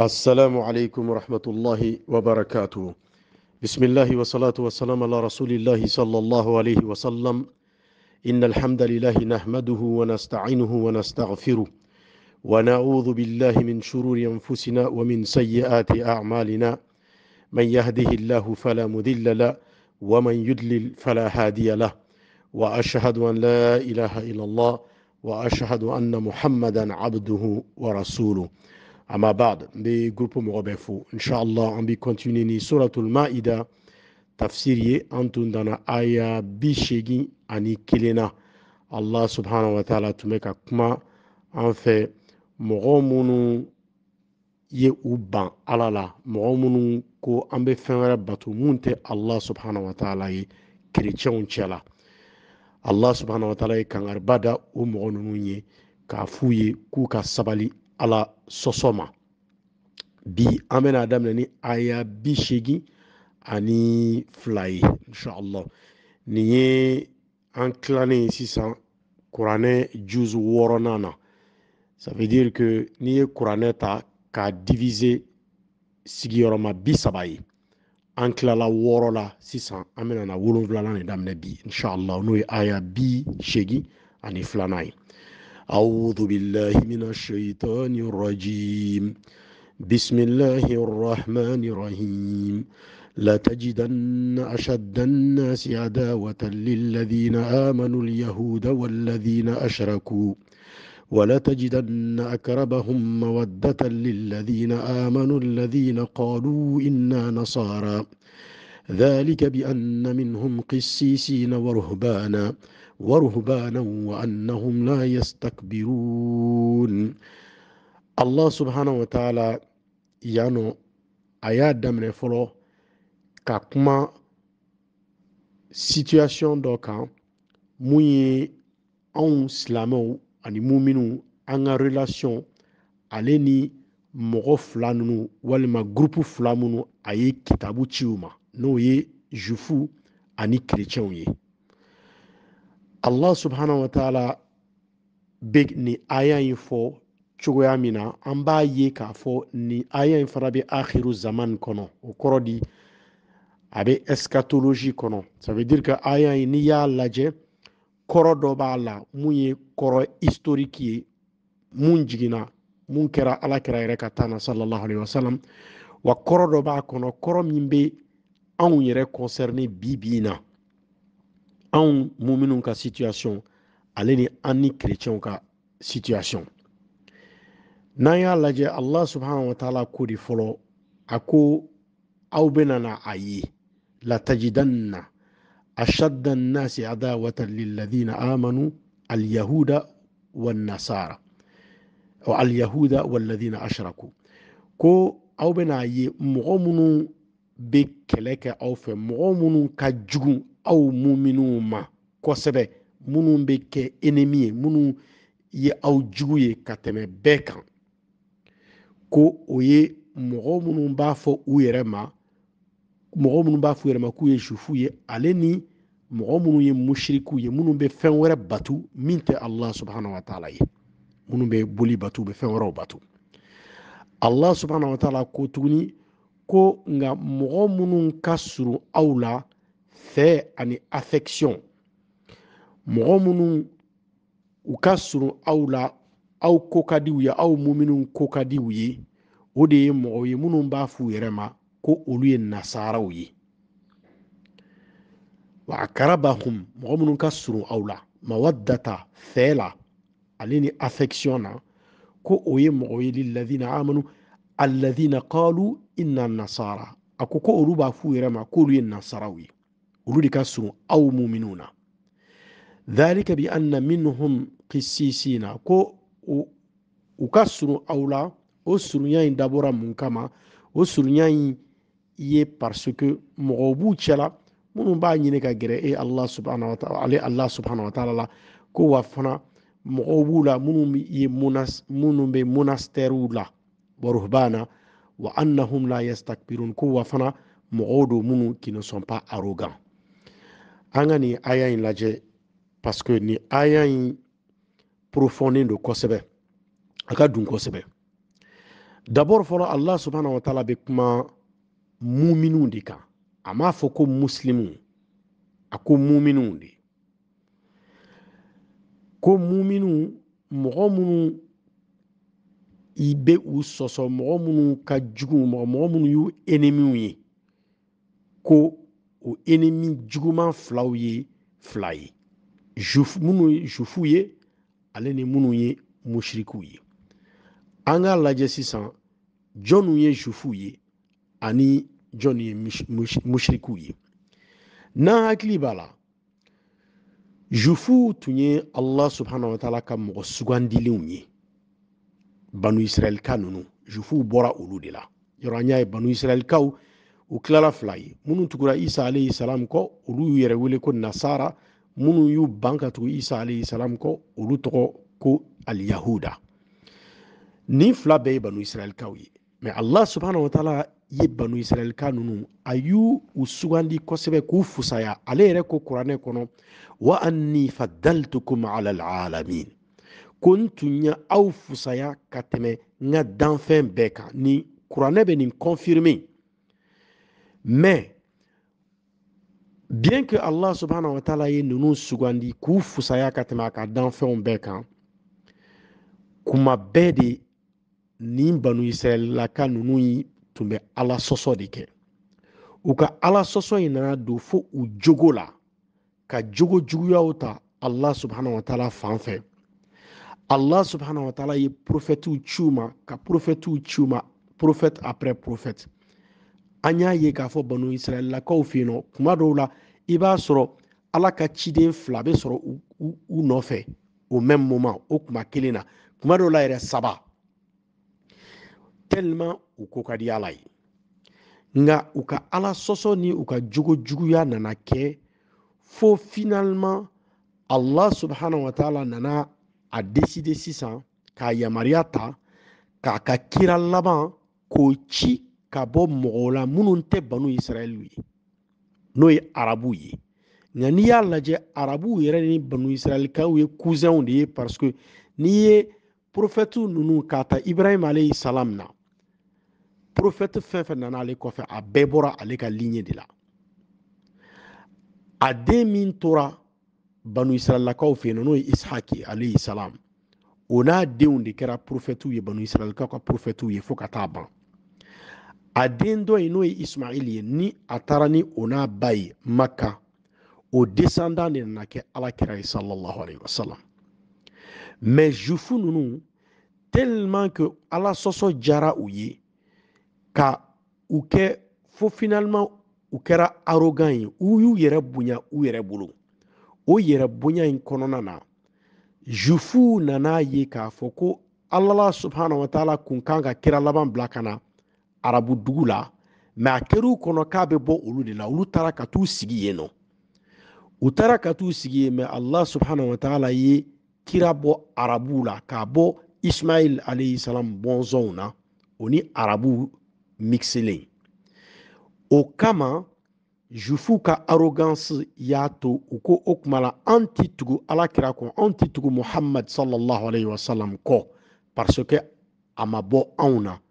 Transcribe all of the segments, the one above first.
السلام عليكم ورحمة الله وبركاته بسم الله والصلاة والسلام على رسول الله صلى الله عليه وسلم إن الحمد لله نحمده ونستعينه ونستغفره ونعوذ بالله من شرور أنفسنا ومن سيئات أعمالنا من يهده الله فلا مذل له ومن يدلل فلا هادي له وأشهد أن لا إله إلا الله وأشهد أن محمدا عبده ورسوله أما بعد جروب مغبفو إن شاء الله عم بيكونتينيني سورة المائدة تفسيري أنتون دانا آية بيشيغي أني كلنا الله سبحانه وتعالى تمكا كما أنفي مغومونو ye u ban ala la mɔgɔ minnu ko an bɛ fɛn wɛrɛ bato mun tɛ allah subhanahu wa taala ye kerecɛnw cɛla allah subhanahu wa taala ye kangariba da o mɔgɔ ninnu ye k'a f'u ye k'u ka sabali ala sosoma. bi an bɛna daminɛ ni aya bi ani fila ye inshallah nin ye an sisan kuranɛ juz woronana. na ça veut dire que n'i ye k'a diviser sigiyɔrɔma bi saba ye an tilala la sisan an bɛna na wolonwulanan ni bi inshallah n'o aya bi ani filanan ye أعوذ بالله من الشيطان الرجيم بسم الله الرحمن الرحيم لتجدن أشد الناس عداوة للذين آمنوا اليهود والذين أشركوا ولتجدن أكربهم مودة للذين آمنوا الذين قالوا إنا نصارى ذلك بأن منهم قسيسين ورهبانا ورهبانا وأنهم لا يستكبرون الله سبحانه وتعالى yannɔ a y'a daminɛ fɔlɔ ka kuma situation dɔ kan mun ye anw silamɛw ani muminu an ka relation ale ni mɔgɔ fila ninnu walima gurupu fila minnu a ye kitabu ci u ma n'o ye zufu ani kerecɛnw ye allah subhanahu wa ta'ala bɛ nin aya in fɔ cogoya min na an b'a ye k'a fɔ nin aya in fana bɛ akhiru zaman kɔnɔ o kɔrɔ di a bɛ eschatologie kɔnɔ ça veut dire que aya in n'i y'a lajɛ kɔrɔ dɔ b'a la mun ye kɔrɔ historique ye mun jiginna mun kɛra ala kɛra yɛrɛ ka taa na sallallahu alaihi wasallam wa kɔrɔ dɔ b'a kɔnɔ kɔrɔ min bɛ anw yɛrɛ concerné bi bi in na anw muminu ka situation ale ni an ni kerecɛnw ka situation n'an y'a lajɛ allah subhanahu wa taala ko de fɔlɔ a ko aw benana a ye latajidanna ashadda nnasi adawatan lilladina amanu alyahuda wannasara alyahuda walladina ashraku ko aw bɛna ye mɔgɔ minnu be kɛlɛ kɛ aw fɛ mɔgɔ minnu ka jugu aw muminw ma kosɛbɛ minnu bɛ kɛ enemi ye minnu ye aw jugu ye ka tɛmɛ bɛɛ kan ko o ye mɔgɔ minnu b'a fɔ u yɛrɛ ma mɔgɔ minnu b'a fɔ u yɛrɛ ma k'u ye sufu ye ale ni mɔgɔ minnu ye musiriku ye minnu bɛ fɛn wɛrɛ batu min tɛ allah subhana wa taala ye minnu bɛ boli batu be bɛ fɛn wɛrɛw batu allah subhana wa taala ko tuguni ko nga mɔgɔ minnu ka surun aw la fɛ ani affection mɔgɔ minnu u ka surun aw la aw ko ye aw muminiw ko ka ye o de ye mɔgɔ ye minnu b'a f'u yɛrɛ ma ko olu ye nasaraw ye wa akarabahum mɔgɔ minnu ka surun aw la mawaddata fɛ la ale ni affection na ko o ye mɔgɔ ye lilladina amanu alladina qalu inna nasara a ko ko olu b'a f'u yɛrɛ ma k'olu ye nasaraw ye ولولك سو أو مؤمنون ذلك بأن منهم قسيسين كو وكسر أولا أسر يين دابورا منكما أسر يين ye parce que mɔgɔw b'u cɛla b'a ɲini ka gɛrɛ e allah subhanahu wa ta'ala ale allah subhanahu wa ta'ala la ko wa fana mɔgɔw b'u la minnu ye munas minnu bɛ monastɛriw la wa ruhbana wa annahum la yastakbirun ko wa fana mɔgɔw do minnu qui ne sont an ka nin aya in lajɛ paseke nin aya in porofonden don kosɛbɛ a ka dun kosɛbɛ dabord fɔlɔ allah subhanahu wa taala bɛ kuma muminiw de kan a m'a fɔ ko muslimu a ko muminiw de ko muminiw mɔgɔ minnu i bɛ u sɔsɔ mɔgɔ minnu ka jugu mɔgɔ mɔgɔ minnu y'u enemiw ye ko o enemi juguman filaw ye fila ye minnu ye ye ale ni minnu ye musirikiw ye an k'a lajɛ sisan jɔnniw ye jufu ye ani jɔnni ye musirikiw ye n'an hakili b'a la jufuw tun ye allah subhanahu wa taala ka mɔgɔ sugandilenw ye banu israɛlika ninnu jufuw bɔra olu de la yɔrɔ an y'a ye banu israɛlikaw u tilala fila ye isa alayhi salam kɔ olu y'u wele ko nasara minnu y'u ban ka isa alayhi salam kɔ olu tɔgɔ ko aliyahuda nin fila bɛɛ ye banu israɛlikaw ye mɛ allah subhanahu wa taala ye banu israɛlika ninnu a y'u u ale yɛrɛ ko kuranɛ kɔnɔ wa anni fadaltukum ala alalamin ko n tun ye aw fusaya ka tɛmɛ n ka danfɛn bɛɛ kan Mais bien que Allah subhanahu wa ta'ala ye nunu sugandi k'u fusaya ka tɛmɛ a ka danfɛnw bɛɛ kan kuma bɛɛ de nin banu nunu yi tun bɛ ala sɔsɔ de kɛ u ka ala sɔsɔ in nana don fo u jogo la ka jogo juguyaw ta allah subhanahu wa ta'ala fan fɛ allah subhanahu wa ta'ala ye profɛtiw ci ma ka profɛtiw ci ma profɛte après profɛte an y'a ye k'a fɔ banu israɛllakaw fɛ yen nɔ kuma dɔw la i b'a sɔrɔ ala ka ciden fila bɛ sɔrɔ u, nɔfɛ o mɛm moma o kuma kelen na kuma dɔw la yɛrɛ saba tellement u ko ka di ala ye nka u ka ala sɔsɔ ni u ka jogo juguya nana kɛ fo finalement allah subhanahu wa taala nana a deside sisan k'a yamariya ta k'a ka kira laban k'o ci ka bɔ mɔgɔw la minnu tɛ banu israɛliw ye n'o ye arabuw ye nka n'i y'a lajɛ arabuw yɛrɛ ni banu israɛlikaw ye kuzɛnw de ye pariseke n'i ye porofɛtiw nunu k'a ta ibrahima aleyi salam na porofɛti fɛn fɛn nana ale kɔfɛ a bɛɛ bɔra ale ka linye de la a den min tora banu israɛlakaw fɛ yen n'o ye ishaki aleyi salam o n'a denw de kɛra porofɛtiw ye banu israɛlikaw ka porofɛtiw ye fo ka taa ban a den dɔ in n'o ye ismaili ye ni a taara ni o n'a ba ye maka o desandan de nana kɛ alakira ye sallallahu alayhi wa sallam mais jufu ninnu tellement que ala sɔsɔ jara u ye ka u kɛ fo finalement u kɛra arogan ye u y'u yɛrɛ bonya u yɛrɛ bolo o yɛrɛ bonya in kɔnɔna na jufuw nana ye k'a fɔ ko ala subhanahu wa taala kun kan ka kira laban bila ka na arabu dugu la mɛ a kɛr'u kɔnɔ k'a bɛ bɔ olu de la olu taara ka t'u sigi yen nɔ u taara ka t'u sigi yen mɛ allah subhanahu wa taala ye kira bɔ arabu la k'a bɔ ismail alayhi salam bɔnzɔnw na o ni arabuw o kama jufu ka arrogance y'a to u ko o kuma la an ti tugu ala kira kɔ anw ti tugu muhammad sallallahu alayhi wa sallam kɔ parce que a ma bɔ anw na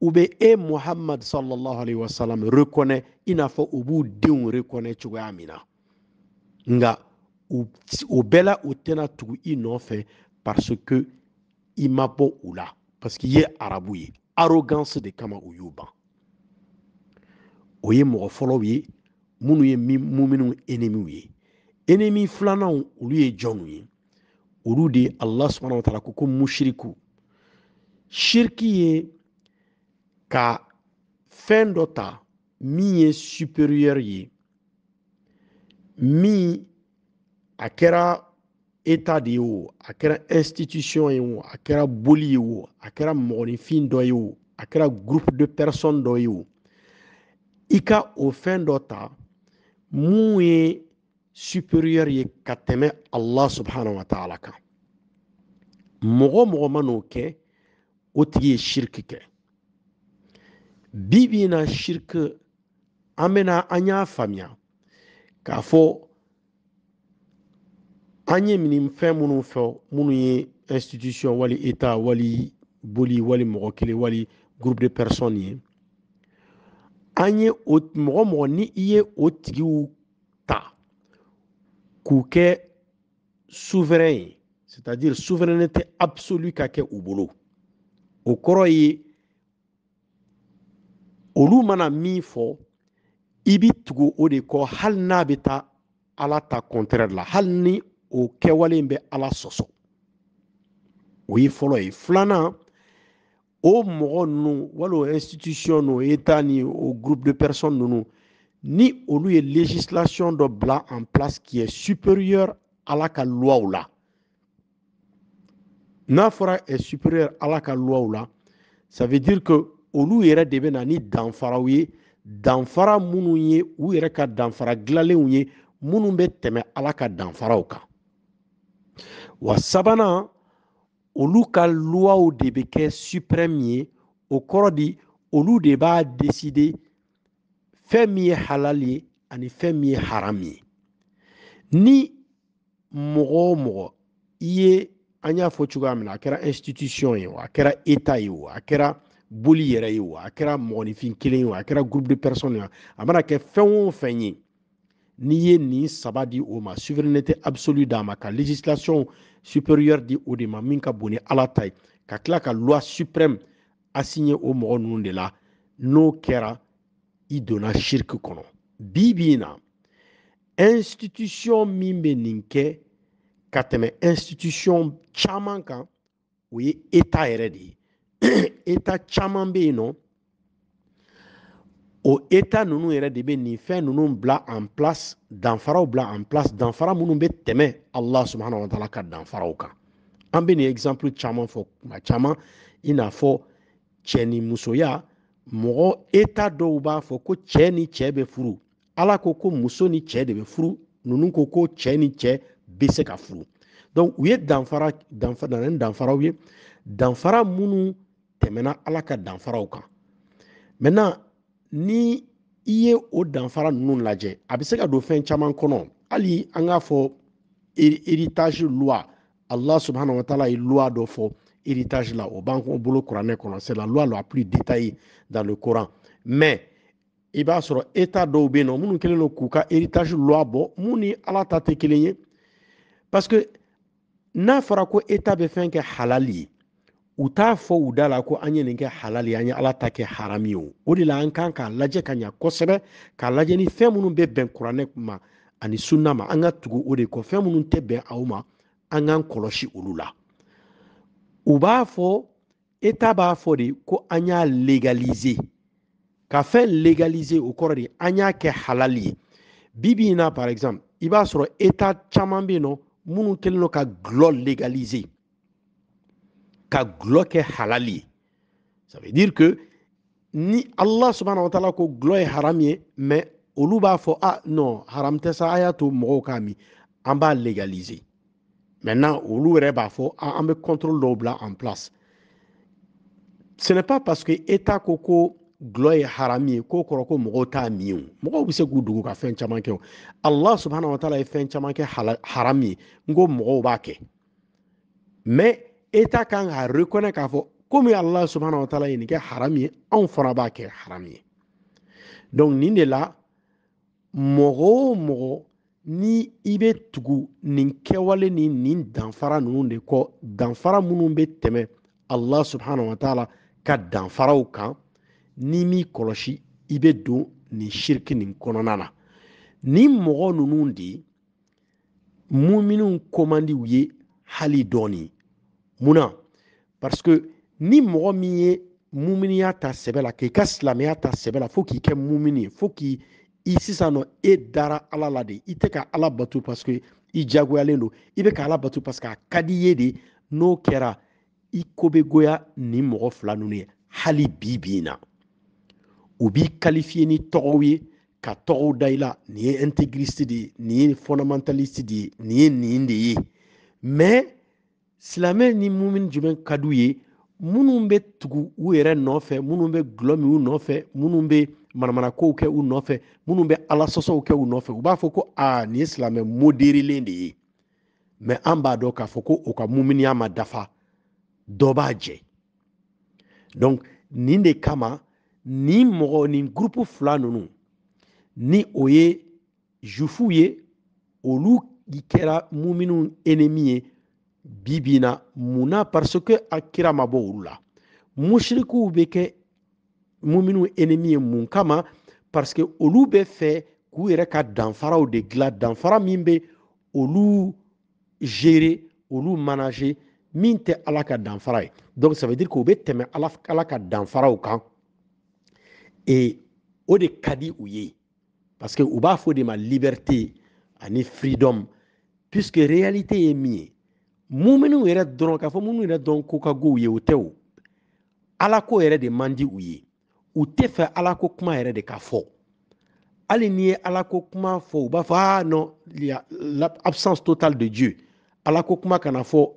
u bɛ e muhammad sallallahu alaihi wasallam reconnaît i n'a fɔ u b'u denw reconnaît cogoya min na nka o bɛɛ la u tɛna tugu i nɔfɛ parce que i ma bɔ u la parce que i ye arabu ye arrogance de kama u y'u ban o ye mɔgɔ fɔlɔw ye minnu ye muminu enemiw ye enemi filananw olu ye jɔnw ye olu de ye allah subhanahu wa taala ko ko mushiriku shiriki ye ka fɛn dɔ ta min ye supérieure ye min a kɛra état de ye institution ye o a kɛra boli ye o a groupe de personnes dɔ ye o i ka o fɛn ta mun supérieure ye allah subhanahu wa taala ka, mɔgɔ mɔgɔ ma o tigi bibi na shirk amena anya famia kafo anye minim institution wali eta wali boli wali morokele, wali groupe de personnes anye otromoni ot o mɔgɔ ta k'u souverain c'est à dire souveraineté absolue kaké ou u bolo koroye olu mana min fɔ i bi tugu o de kɔ hali n'a bɛ taa ala ta kɔntɛrɛ la hali ni o kɛwale in bɛ ala sɔsɔ o ye fɔlɔ ye filanan o mɔgɔ ninnu wali o institution ninnu o ni o groupe de personnes ninnu ni olu ye législation dɔ bila en place qui est supérieure ala ka luwaw la n'a fɔra est supérieure ala ka luwaw la ça veut dire que olu yɛrɛ de bɛ na ni danfaraw ye danfara minnu ye u yɛrɛ ka danfara dilanlenw ye minnu bɛ tɛmɛ ala ka danfaraw kan wa sabanan olu ka luwaw de bɛ kɛ supreme ye o kɔrɔ di olu de b'a deside fɛn min ye halali ye ani fɛn min ye haram ye ni mɔgɔ o mɔgɔ i ye an y'a fɔ cogoya min na a kɛra institution ye o a kɛra eta ye o a kɛra boli yɛrɛ ye wa a kɛra mɔgɔninfin kelen ye a kɛra groupe de personnes ye a mana kɛ fɛn o fɛn ye n'i ye nin saba di o ma souveraineté absolue d'a ma ka législation supérieure di o de ma min ka bon ni ala ta ye ka tila ka loi suprême assigne o mɔgɔ ninnu de la n'o kɛra i donna siriki kɔnɔ bi bi in na institution min bɛ nin kɛ ka tɛmɛ institution caman kan o ye eta yɛrɛ de ye eta caman bɛ yen nɔ o eta ninnu yɛrɛ de bɛ nin fɛn ninnu bila en place danfaraw bila en place danfara minnu bɛ allah subhanahu wa taala ka danfaraw kan an bɛ exemple caman fɔ kuma bah, caman i n'a fɔ musoya mɔgɔ eta dɔw b'a fɔ ko cɛ ni cɛ bɛ furu ala ko ko muso ni cɛ de furu ninnu ko ko donc u ye danfara danfara danfaraw ye danfara tɛmɛna ala ka danfaraw kan maintenant ni i ye o danfara ninnu lajɛ a bɛ se ka don fɛn caman kɔnɔ hali an k'a fɔ héritage loi Allah subhanahu wa ta'ala ye loi dɔ fɔ héritage la o b'an bolo kuranɛ kɔnɔ c'est la loi la plus détaillée dans le Coran mais i b'a sɔrɔ état dɔw bɛ yen nɔ minnu k'u ka héritage loi bɔ mun ni ala ta tɛ kelen ye parce que n'a fɔra ko état be fɛn kɛ halali ye u t'a fɔ u da la ko an ye nin kɛ halali an ye ala ta kɛ harami o o de la an kan k'a lajɛ ka ɲa kosɛbɛ k'a lajɛ ni fɛn minnu bɛ bɛn kuranɛ ma ani sunna ma an ka tugu o de kɔ fɛn minnu tɛ bɛn aw ma an k'an kɔlɔsi olu la u b'a fɔ eta b'a fɔ de ko an y'a legalize ka fɛn legalize o kɔrɔ de an y'a kɛ halali ye bibi in na par exemple i b'a sɔrɔ eta caman bɛ yen nɔ minnu kɛlen don ka gulɔ legalize ka kɛ halali ça veut dire que ni allah subhanahu wa taala ko gloye ye mais olu b'a fɔ ah non haram tɛ sa a ah, y'a to mɔgɔw k'a légaliser maintenant olu yɛrɛ b'a fɔ ah an bɛ contrôle en place ce n'est pas parce que état ko ko gulɔ ye haram ye k'o kɔrɔ ko mɔgɔw t'a min o mɔgɔw bɛ se allah subhanahu wa taala ye fɛn caman kɛ haram ye ko mais eta kan ka reconnaître k'a fɔ komi ala subhanahu wa ye nin kɛ haramu ye anw fana b'a kɛ haramu ye donc nin de la mɔgɔ o mɔgɔ ni i be tugu nin kɛwale ni nin danfara nunu de kɔ danfara minnu be tɛmɛ ala subhanahu wa ka danfaraw kan ni m'i kɔlɔsi i be don nin siriki nin kɔnɔna na nin mɔgɔ nunu de muminiw ko man ye hali dɔɔnin munna parce que ni mɔgɔ min ye muminiya ta sɛbɛ la k'i ka silamɛya ta sɛbɛ la fo k'i kɛ mumini ye fo k'i i sisan nɔ e dara ala la de i tɛ ka ala bato parce i jagoyalen do i bɛ ka ala bato parce a ka di ye de n'o kɛra i ko goya nin mɔgɔ fila ninnu ye hali bi bi na u b'i kalifiye ni tɔgɔw ye ka tɔgɔw da i la nin ye intégriste de ye nin ye fondamentaliste de ye nin ye nin de ye mais silamɛ ni mumin jumɛn ka d'u ye minnu bɛ tugu u yɛrɛ nɔfɛ minnu bɛ gulɔ min u nɔfɛ minnu bɛ manamanakow kɛ u nɔfɛ minnu bɛ alasɔsɔw kɛ u nɔfɛ u b'a fɔ ko aa nin ye silamɛ moderelen de ye mɛ an b'a dɔn k'a fɔ ko u ka muminiya ma dafa dɔ b'a jɛ donc nin de kama nin mɔgɔ nin gurupu fila ninnu ni o ye zufuw ye olu kɛra muminiw enemi ye Bibina, na parce que Akira ma ubeke muminu enemi munkama kama parce que olu be fɛ k'u yɛrɛ ka ou de danfara mimbe, olu gérer olu manager minte alaka danfara donc ça veut dire que be te tɛmɛ ala ala kan et o de ouye. parce que u b'a de ma liberté ani freedom puisque réalité est muminu yɛrɛ dɔrɔn k'a fɔ minnu yɛrɛ dɔrɔn ko ka gow ye o tɛ ala ko yɛrɛ de mandi di u ye u tɛ fɛ ala ko kuma yɛrɛ de ka fɔ hali n'i ala ko kuma fɔ u b'a fɔ ah non l'absence totale de dieu ala ko kuma kana fɔ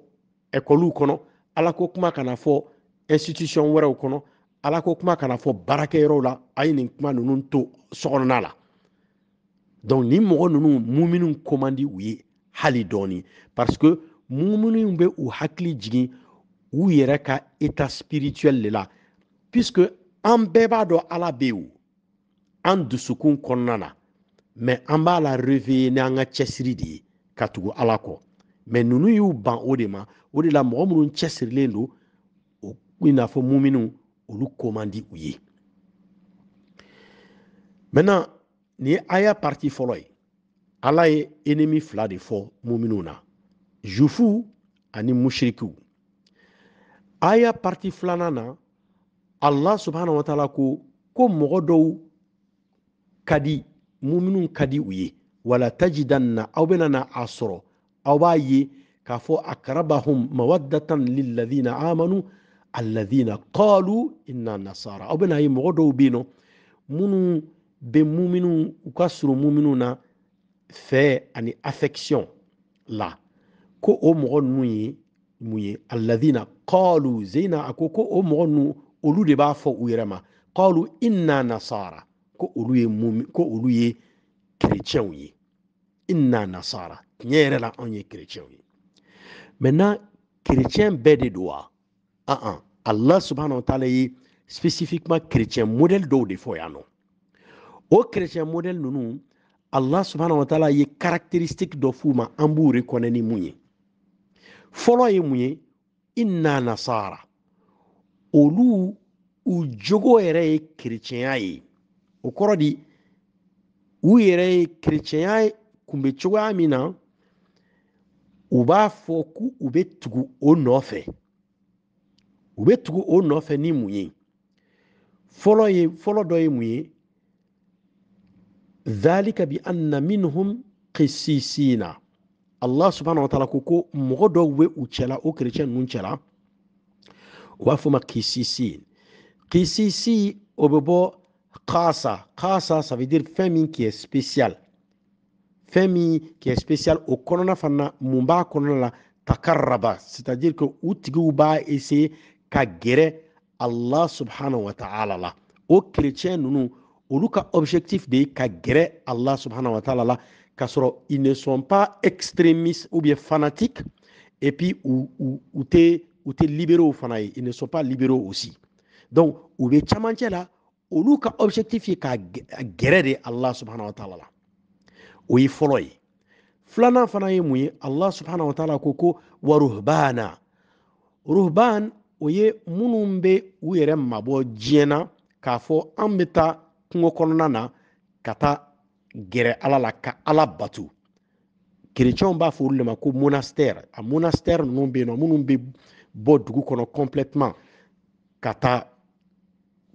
ɛkɔliw kɔnɔ ala ko kuma kana fɔ institution wɛrɛw kɔnɔ ala ko kuma kana fɔ baarakɛyɔrɔw la a ye nin kuma ninnu la donc nin mɔgɔ ninnu muminu ko man di parce que minnu bɛ u hakili jigin u yɛrɛ ka eta spirituel le la puisque an bɛɛ b'a dɔ ala be o an dusukun kɔnɔna na mɛ an b'a la ni an ka cɛsiri de ye ka tugu ala kɔ mɛ nunu y'u ban o de ma o de la mɔgɔ minnu cɛsirilen do o i n'a fɔ muminu olu komandi u ye maintenant nin ye aya parti fɔlɔ ye ala ye enemi fila de fɔ muminu na jufu ani mushirikiw aya pariti filanan allah subhanahu wa taala ko ko mɔgɔ dɔw ka di muminu ka u ye wala tajidanna aw bɛna na a sɔrɔ aw b'a ye k'a fɔ akrabahum mawaddatan liladina amanu aladina qalu inna nasara aw bɛna ye mɔgɔ dɔw bɛ yen nɔ minnu bɛ muminu u ka surun muminu na fɛ ani affection la ko o mɔgɔ ninnu ye mun ye alladhina qalu zeyina a ko ko o mɔgɔ ninnu olu de b'a fɔ u yɛrɛ ma qalu inna nasara ko olu ye mumi ko olu ye kerecɛnw ye inna nasara tiɲɛ yɛrɛ la anw ye kerecɛnw ye maintenant kerecɛn bɛɛ de don wa an an allah subhanahu wa taala ye spécifiquement kerecɛn modèle dɔw de fɔ yan nɔ o kerecɛn modèle ninnu allah subhanahu wa taala ye caractéristique dɔ f'u ma an b'u reconnaît ni mun ye fɔlɔ ye mun ye i na nasara olu u jogo yɛrɛ ye kerecɛnya ye o kɔrɔ di u yɛrɛ ye kerecɛnya kunbɛ cogoya min na u b'a fɔ k'u u bɛ tugu o nɔfɛ u bɛ tugu o nɔfɛ ni mun ye fɔlɔ ye fɔlɔ dɔ ye mun ye zalika bi anna minhum qissisina allah subhanahu wa taala ko ko mɔgɔ dɔw be u cɛla o kerecɛn nunu cɛla u b'a fɔ ma kisisi kisisi o be bɔ kasa kasa ça veut dire fɛn min qui est spécial fɛn min qui est spécial o kɔnɔna fana mun b'a kɔnɔna la takarraba c'est à dire que u tigiw b'a essayer ka gɛrɛ allah subhanahu wa taala la o kerecɛn nunu olu ka objectif de ka gɛrɛ allah subhanahu wa taala la K'a ils ne sont pas extrémistes ou bien fanatiques et puis u u u tɛ u tɛ libéraux fana ye ils ne sont pas libéraux aussi donc u bɛ camancɛ la olu ka objectif ye ka gɛrɛ de Allah subhanahu wa taala la o ye fɔlɔ ye filanan fana ye mun ye Allah subhanahu wa taala ko ko waruhbana ruhban o ye minnu bɛ u yɛrɛ mabɔ diɲɛ na k'a fɔ an bɛ taa kungo kɔnɔna na ka taa gɛrɛ ala la ka ala batu kerecɛnw b'a fɔ olu de ko monastère a monastère ninnu be yen nɔ minnu bɛ bɔ dugu kɔnɔ complètement ka taa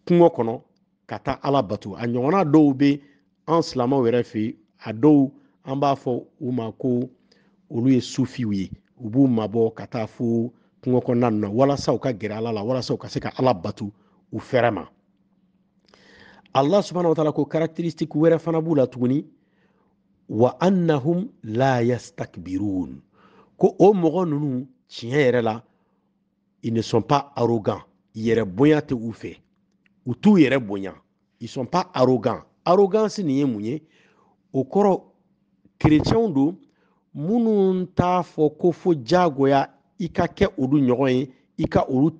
kungo kɔnɔ ka taa ala batu a ɲɔgɔnna dɔw be an silamɛw yɛrɛ fɛ a dɔw an b'a fɔ u ma ko olu ye sufiw ye u b'u mabɔ ka taa fo kungo kɔnɔna na walasa u ka gɛrɛ ala la walasa u ka se ka ala batu u fɛrɛ ma allah subhanahu wa taala ko caractéristique wera fana b'u wa annahum la yastakbirun ko o mɔgɔ ninnu tiɲɛ yɛrɛ la ils ne sont pas arrogants yɛrɛ bonya tɛ u fɛ u t'u yɛrɛ bonya ils sont pas arrogants arrogance nin ye mun ye o kɔrɔ kerecɛnw minnu t'a fɔ ko fo jagoya i ka kɛ olu ɲɔgɔn ye i ka olu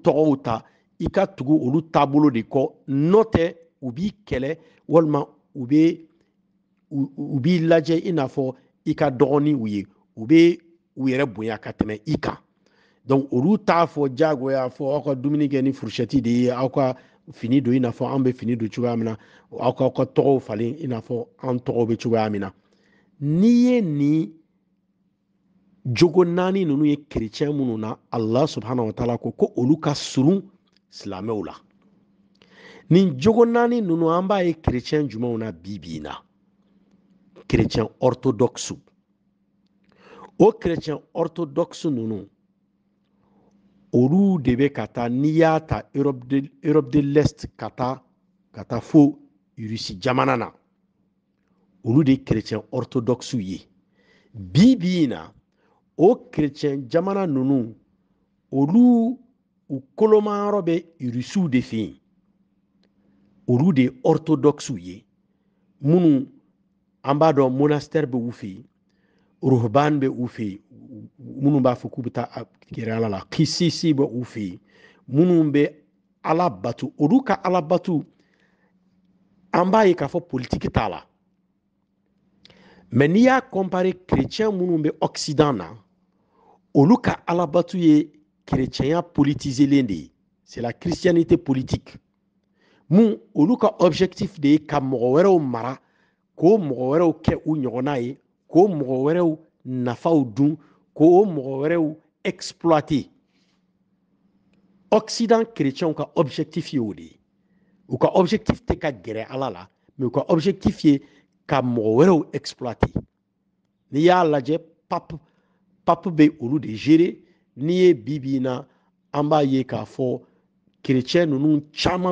ta i ka tugu olu taabolo de kɔ nɔ u b'i kɛlɛ walima u bɛ u b'i lajɛ i n'a fɔ i ka dɔgɔ ni u ye u bɛ u yɛrɛ bonya ka tɛmɛ i kan donc olu t'a fɔ diyagoya fɔ aw ka dumuni kɛ ni fourchette de ye aw ka fini don i n'a fɔ an bɛ fini don cogoya min na aw k'aw ka tɔgɔw falen i n'a fɔ an tɔgɔw bɛ cogoya min na n'i ye nin jogo naani ninnu ye kerecɛn minnu na subhanahu wa taala ko ko olu ka surun silamɛw la nin jogo naani ninnu an b'a ye kerecɛn jumanw na bibii na kerecɛn ortodɔksu o kerecɛn ortodɔksu nunu olu de bɛ ka taa n'i y'a ta europe de, l'est ka taa ka taa fo rusi jamana na olu de kerecɛn ortodɔksu ye bibii na o kerecɛn jamana nunu olu u kolomayɔrɔ bɛ rusiw de fɛ yen olu de ye ye minnu an b'a dɔn monastère bɛ u fɛ yen ruhban bɛ u fɛ yen minnu b'a fɔ k'u bɛ taa gɛrɛ la kisisi bɛ u fɛ yen minnu bɛ ala bato olu ka ala bato an b'a ye k'a fɔ politiki t'a la mɛ n'i y'a kɔmpare kerecɛn minnu bɛ ɔkisidan na olu ka alabatu ye kerecɛnya politizelen de ye c'est la christianité politique mun olu ka objectif de ye ka mɔgɔ wɛrɛw mara k'o mɔgɔ wɛrɛw kɛ u ɲɔgɔnna ye k'o mɔgɔ wɛrɛw nafaw dun k'o mɔgɔ wɛrɛw exploiter occident chrétien ka objectif ye o de ye u ka objectif tɛ ka gɛrɛ ala la mais u ka objectif ye ka mɔgɔ wɛrɛw exploiter n'i y'a lajɛ pape pape bɛ olu de gérer n'i ye bi bi in na an b'a ye k'a fɔ kerecɛ nous nous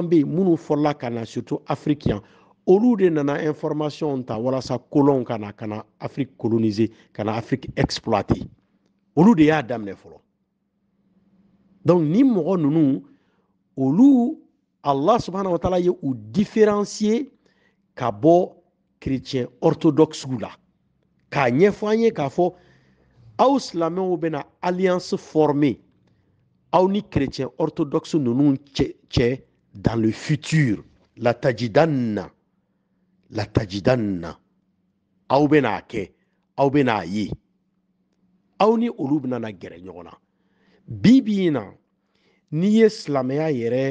bɛ yen forla kana, surtout na olu de nana information ta voilà ça colon kana, kana Afrique colonisée, kana Afrique exploitée. olu de y'a daminɛ folo. donc ni nous ninnu olu allah subhanahu wa taala ye u différencié, ka chrétien kerecɛn orthodoxe k'a ɲɛfɔ an ye k'a fɔ aw silamɛw alliance formée. aw ni chrétien orthodoxe nunu cɛ cɛ dans le futur latajidanna latajidanna aw benaa kɛ aw benaa ye aw ni olu benana gɛrɛ ɲɔgɔn na bi bi na n'i ye silamaya yɛrɛ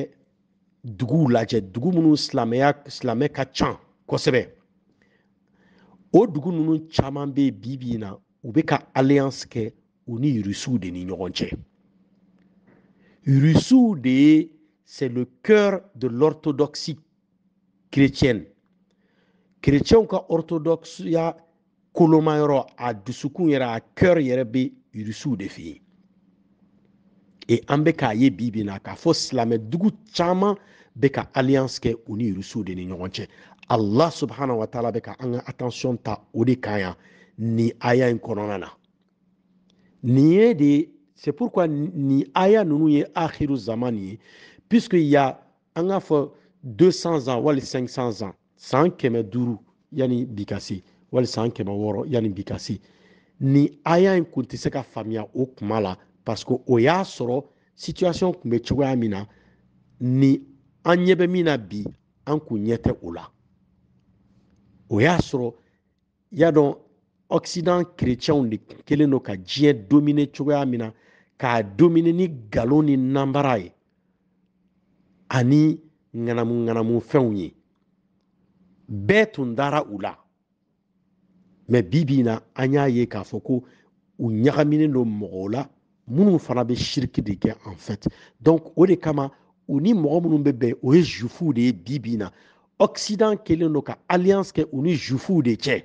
duguw lajɛ dugu minnu silamɛya silamɛ ka can kosɛbɛ o dugu nunu caaman be yen bi bi na u bɛ ka aliyanse kɛ u ni irisiw de ni ɲɔgɔn cɛ Rusude, c'est le cœur de l'orthodoxie chrétienne. Chrétien ka orthodoxia koloma yɔrɔ a dusukun yɛrɛ a cœur yɛrɛ bɛ irisiw de et an bɛ k'a ye bi bi in na k'a fɔ silamɛdugu caman bɛ ka alliance ke uni ni de ni allah subhanahu wa taala beka ka attention ta o de ni aya in kɔnɔna na nin de c'est pourquoi ni aya nous y a zamani, puisque il y a en affo 200 ans ou 500 ans, 100 kema duru yani bikasi ou 100 kema woro yani bikasi. Ni aya en kunti seka famia okmala parce que oya soro situation kume chwa mina ni anyebe mina bi an kunyete ula. Oya soro yadon Occident chrétien ni kelenoka jien dominé chwa mina. k'a domini ni galon ni nanbara ye ani ŋanamu-ŋanamufɛnw ye bɛɛ tun dara u la mɛ bibi na an y'a ye k'a fɔ ko u ɲagaminen do mɔgɔw la minnu fana bɛ siriki de kɛ en fait donc o de kama u ni mɔgɔ minnu bɛ bɛn o ye jufuw de ye bibi na occident kelen do ka alliance kɛ u ni jufuw de cɛ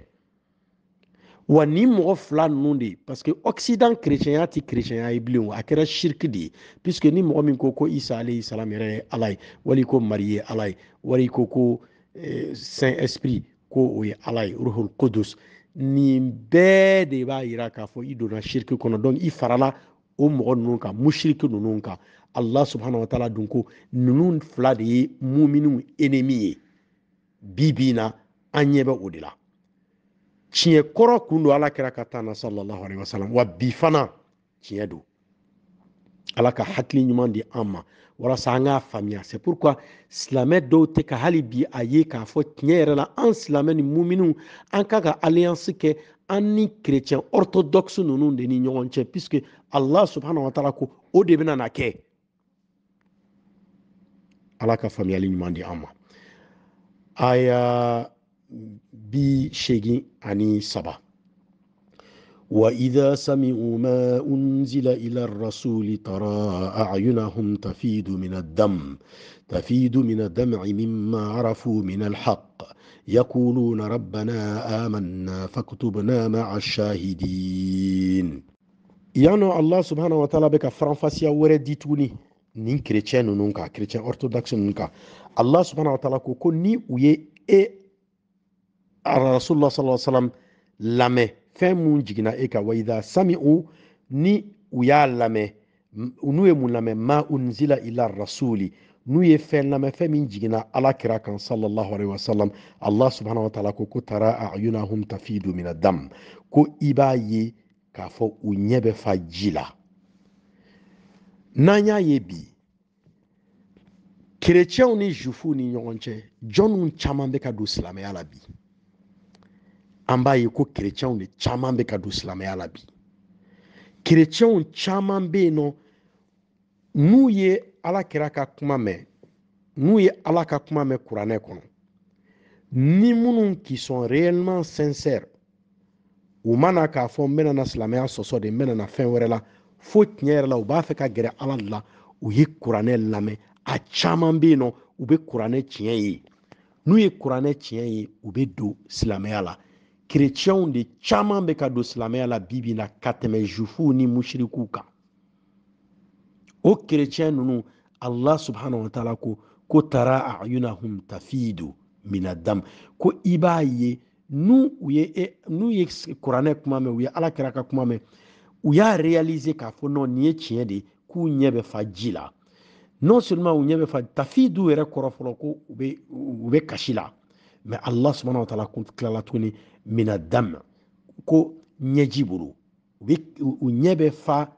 wa nin mɔgɔ fila ninnu de parce que occident chrétien tɛ chrétien ye bilen o a kɛra siriki de ye puisque ni mɔgɔ min ko ko isa alayhi salam yɛrɛ ye ala ye wali ko mari ye ala ye wali ko ko eh, saint esprit ko o ye ala ye ruhul kudus nin bɛɛ de b'a yira k'a fɔ i donna siriki kɔnɔ donc i farala o mɔgɔ ninnu kan musiriki ninnu kan allah subhanahu wa taala dun ko ninnu fila de ye muminiw enemi ye bi bi in na an ɲɛ bɛ o de la tiɲɛ kɔrɔ kun don ala kɛra ka taa na sallallahu alaihi wasallam wa bi fana tiɲɛ don ala ka hakili ɲuman di an ma walasa an k'a faamuya c'est pourquoi silamɛ dɔw tɛ ka hali bi a ye k'a fɔ tiɲɛ yɛrɛ la an silamɛ ni muminiw an ka ka alliance kɛ an ni chrétien orthodoxe ninnu de ni ɲɔgɔn cɛ puisque allah subhanahu wa taala ko o de bɛna na kɛ ala ka faamuyali ɲuman di an ma ayaa بشيء عن صبا وإذا سمعوا ما أنزل إلى الرسول ترى أعينهم تفيد من الدم تفيد من الدمع مما عرفوا من الحق يقولون ربنا آمنا فاكتبنا مع الشاهدين يعني الله سبحانه وتعالى بك فرانفاسيا ورديتوني نين كريتشان نونكا كريتشان أرثوذكس نونكا الله سبحانه وتعالى كو كوني ويه rasulullah sala salam lamɛn fɛn mun jiginna e kan wa sami'u ni u y'a lamɛn n'u ye mun lamɛn ma unzila ila rasuli n'u ye fɛn lamɛn fɛn min jiginna ala kira kan sallallahu alaihi wasallam allah subhana wa ta'ala ko ko tara ayunahum tafidu min adam ko i b'a ye k'a fɔ u ɲɛ bɛ fa ji la n'an y'a ye bi kerecɛnw ni zufuw ni ɲɔgɔn cɛ jɔnniw caman bɛ ka don silamɛya la bi an b'a ye ko kerecɛnw de caman bɛ ka don silamɛya la bi kerecɛnw caman bɛ yen nɔ n'u ye ala kɛra ka kuma mɛn n'u ye ala ka kuma mɛn kuranɛ kɔnɔ ni minnu kisɔn réellement sɛnsɛr u na k'a fɔ n bɛna na silamɛya sɔsɔ de n bɛna na fɛn wɛrɛ la fo tiɲɛ yɛrɛ la u b'a fɛ ka gɛrɛ ala de la u ye kuranɛ lamɛn a caman bɛ yen nɔ u bɛ kuranɛ tiɲɛ ye n'u ye kuranɛ tiɲɛ ye u bɛ don silamɛya la kerecɛnw de caman bɛ ka don silamɛya la bibi na ka tɛmɛ zufuw ni musirikuw kan o kerecɛn nunu allah subhanahu wa taala ko ko tara ayunahum tafidu minadam ko i b'a ye n'u u ye e eh, n'u ye kuranɛ kuma mɛn u ye ala kira ka kuma u y'a realize k'a fɔ non nin ye tiɲɛ de k'u ɲɛ bɛ fa ji la non seulement u ɲɛ bɛ fa tafidu yɛrɛ kɔrɔ fɔlɔ ko u bɛ u bɛ kasi la mais allah subhanahu wa taala tilala tuguni mina dam ko ɲɛji bolo u ɲɛ bɛ fa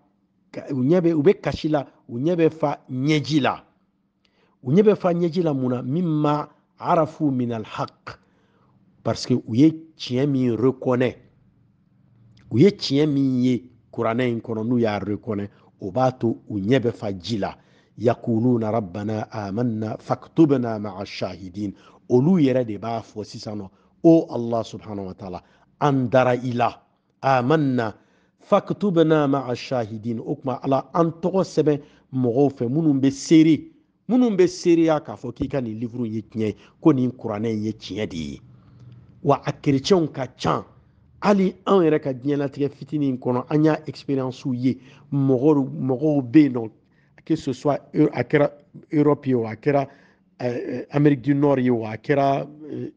u ɲɛ bɛ u bɛ kasi la u ɲɛ bɛ fa ɲɛji la u ɲɛ bɛ fa ɲɛji la mun na min ma arafu min alhaq parce que u ye tiɲɛ min reconnaît u ye tiɲɛ min ye kuranɛ in kɔnɔ n'u y'a reconnaît o b'a to u ɲɛ bɛ fa ji la yakuluna rabbana amanna faktubna maa shahidin olu de b'a fɔ o allah subhanahu wa taala Andara ila. i amanna faktubna maa shahidin o kuma ala an tɔgɔ sɛbɛn mɔgɔw fɛ minnu bɛ seere minnu bɛ seereya k'a fɔ k'i ko wa a ka ka an y'a expériencew ye mɔgɔw bɛ que ce soit a kɛra europe Eh, amérique du nord ye ah, eh, ah, e a kɛra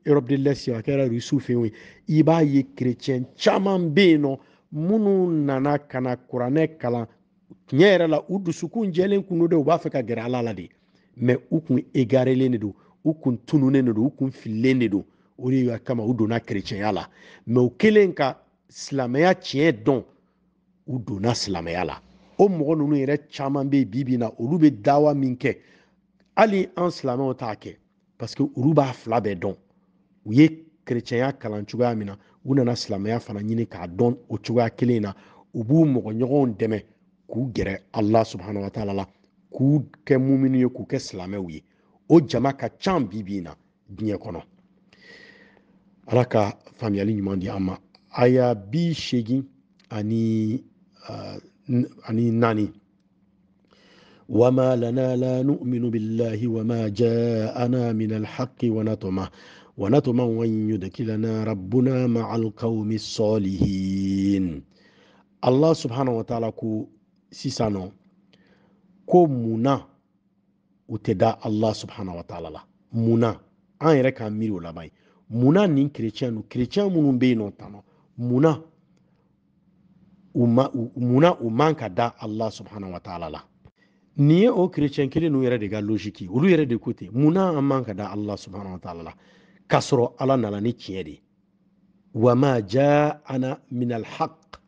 europe de l'est ye a kɛra rusiw fɛ yen i b'a ye kerecɛn caman bee nɔ minnu nana kana na kuranɛ kalan tiɲɛ yɛrɛ la u dusukun jɛlen kun do dɛ u b'a fɛ ka gɛrɛ ala la de mɛ u kun egarelen de don u kun tununnen de don u kun fililen de don o de y'a kama u donna kerecɛnya la mɛ u kɛlen ka silamɛya tiɲɛ dɔn u donna silamɛya la o mɔgɔ nunu yɛrɛ caman be yen na olu be dawa min kɛ hali an silamɛw t'a kɛ parce que olu b'a fila bɛɛ dɔn u ye kerecɛnya kalan cogoya min na u nana silamɛya fana ɲini k'a dɔn o cogoya kelen in na u b'u mɔgɔ dɛmɛ k'u gɛrɛ ala subahana wataala la k'u kɛ muminu ye k'u kɛ silamɛw ye o jama ka ca bibi in na diɲɛ kɔnɔ ala ka faamuyali ɲuman di an ma aya bi seegin ani euh, ani naani وما لنا لا نؤمن بالله وما جاءنا من الحق ونطمع ونطمع أن يدخلنا ربنا مع القوم الصالحين الله سبحانه وتعالى كو سيسانو كو منا وتدا الله سبحانه وتعالى لا منا أن يرك k'an miiri o laban ye كريتشان من kerecɛn nu kerecɛn minnu bɛ yen nɔ tan nɔ munna u man nin ye o kerecɛn kelen n'u yɛrɛ de ka logiki olu yɛrɛ de ko ten an man ka da ala subhanahu wa taala la k'a sɔrɔ ala nana ni tiɲɛ de ye wa ma ja ana minal haq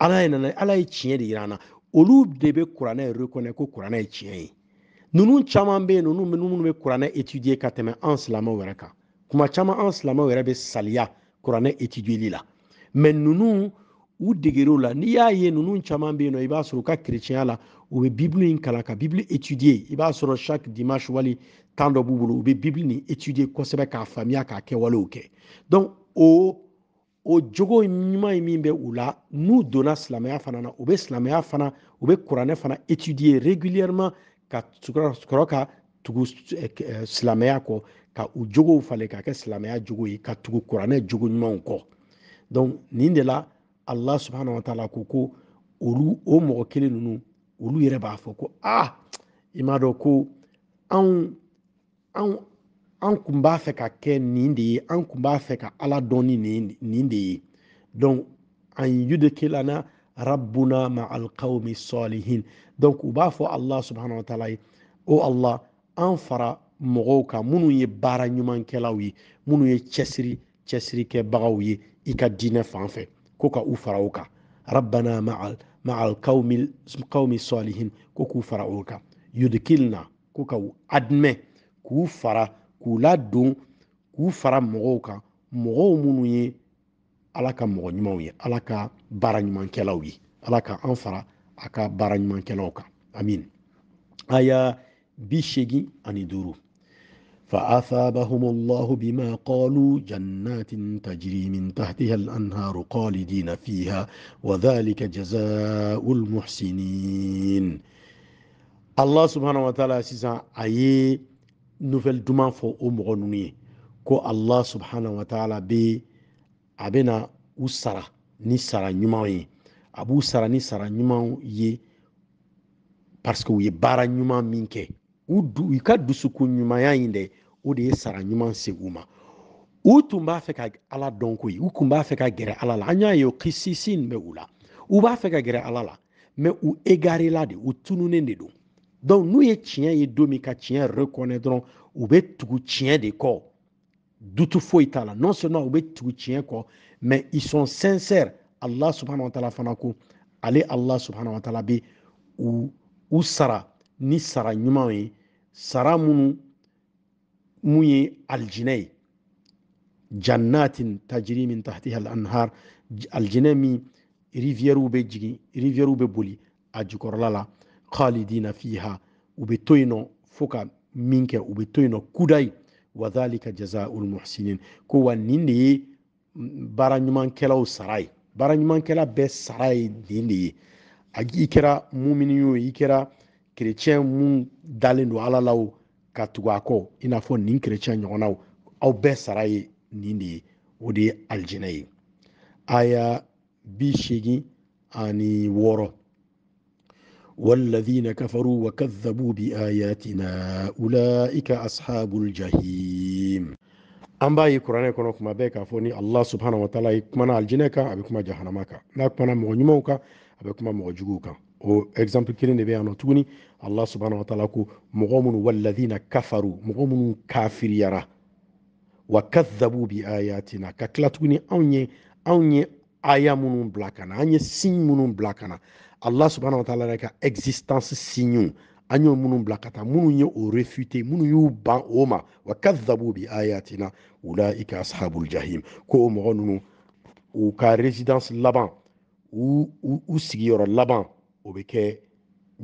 ala ye nana ala ye tiɲɛ de yira an na olu de bɛ kuranɛ rekɔnɛ ko kuranɛ ye tiɲɛ ye ninnu caman bɛ yen ninnu minnu bɛ kuranɛ étudier ka tɛmɛ an silamɛw yɛrɛ kan kuma caman an silamɛw yɛrɛ bɛ saliya kuranɛ étudier la mɛ ninnu u deger'o la n'i y'a ye nunu caman bɛ yen nɔ i b'a sɔrɔ u ka kerecɛnya la u bɛ bibulu in kalan ka bibulu étudier i b'a sɔrɔ chaque dimanche wali temps dɔ b'u bolo u bɛ bibulu nin étudier kosɛbɛ k'a faamuya k'a kɛwalew kɛ donc o o jogo ɲuman min bɛ u la n'u donna silamɛya fana na u bɛ silamɛya fana u bɛ kuranɛ fana étudier régulièrement ka sɔrɔ ka tugu eh, eh, silamɛya kɔ ka u jogow falen ka kɛ silamɛya jogo ye ka tugu kuranɛ jogo ɲumanw kɔ donc nin de la ala subahana wa taala ko ko olu o mɔgɔ kelen ninnu olu yɛrɛ b'a fɔ ko ah i m'a dɔn ko anw anw an kun b'a fɛ ka kɛ nin de ye an kun b'a fɛ ka ala dɔn ni nin de ye donc an yudikelana rabbuna ma alqawmi salihin donc u b'a fɔ allah subhanahu wa taala ye o allah an fara mɔgɔw kan minnu ye baara ɲumankɛlaw ye minnu ye cɛsiri cɛsiri kɛbagaw ye i ka diinɛ fan fɛ كوكا فراوكا ربنا مع مع القوم القوم الصالحين كوكو فراوكا يدكلنا كوكو أدم كو فرا كولا دون كو فرا مغوكا مغو منوي علاكا كا مغو نموي على كا باران من أنفرا أكا باران من كلاوكا أمين أيا بيشيجي أني دورو فأثابهم الله بما قالوا جنات تجري من تحتها الأنهار خالدين فيها وذلك جزاء المحسنين الله سبحانه وتعالى سيسا أي نفل دما فو أمغنوني كو الله سبحانه وتعالى بي أبنا وسرا نسرا نماوي أبو سرا نسرا نماوي parce que u ye baara i ka dusuku dusukunɲumanya yi dɛ o de ye sara ɲuman se u ma u tun b'a fɛ ka ala dɔn ko ye u tun b'a fɛ ka gɛrɛ ala la an y'a ye kisisi nin bɛ u la u b'a fɛ ka gɛrɛ ala la mɛ u egarila de u tununen de don donc n'u ye tiɲɛ ye don min ka tiɲɛ rekɔnɛ dɔrɔn u bɛ tugu tiɲɛ de kɔ dutu foyi t'a la non seulement u bɛ tugu tiɲɛ kɔ mais ils sont sincères allah subhanahu wa taala fana ko ale allah subhanahu wa taala bɛ u u sara ni sara ɲumanw ye sara munu mu ye alijinɛ ye jannatin tajiri min tahtiha lanhar aljinɛ alijinɛ min riviyɛriw bɛ jigin riviyɛriw boli a jukɔrɔla la khalidina fiha u bɛ to yen nɔ fo ka min u bɛ to yen nɔ kudayi wa dhalika jazaa'ul ko wa nin de ye baara ɲumankɛlaw sara ye baara ɲumankɛla bɛɛ sara ye nin de ye a i kɛra mumini ye i kɛra kerecɛn mun dalen do ala la o ka tugu a kɔ i n'a fɔ nin kerecɛn ɲɔgɔnnaw aw bɛɛ sara ye nin de ye o de ye alijinɛ ye aya bi seegin ani wɔɔrɔ والذين كفروا وكذبوا بآياتنا أولئك أصحاب الجحيم kuma bɛɛ k'a fɔ ni allah subhanahu wa taala kumana alijinɛ kan kuma jahanama kan n'a kumana kuma o allah subhanahu wa taala ko mɔgɔ minnu walladina kafaru mɔgɔ minnu kafiriyara wa kadhabu bi ayatina ka tila tuguni anw ye anw ye aya minnu bila ka na an ye signe minnu bila ka na allah subhanahu wa taala yɛrɛ ka existence signew an y'o minnu bila ka taa minnu ye o refute minnu y'u ban o ma wa kadhabu bi ayatina ulaika ashabul jahim ko o mɔgɔ ninnu u ka résidence laban u u sigiyɔrɔ laban o bɛ kɛ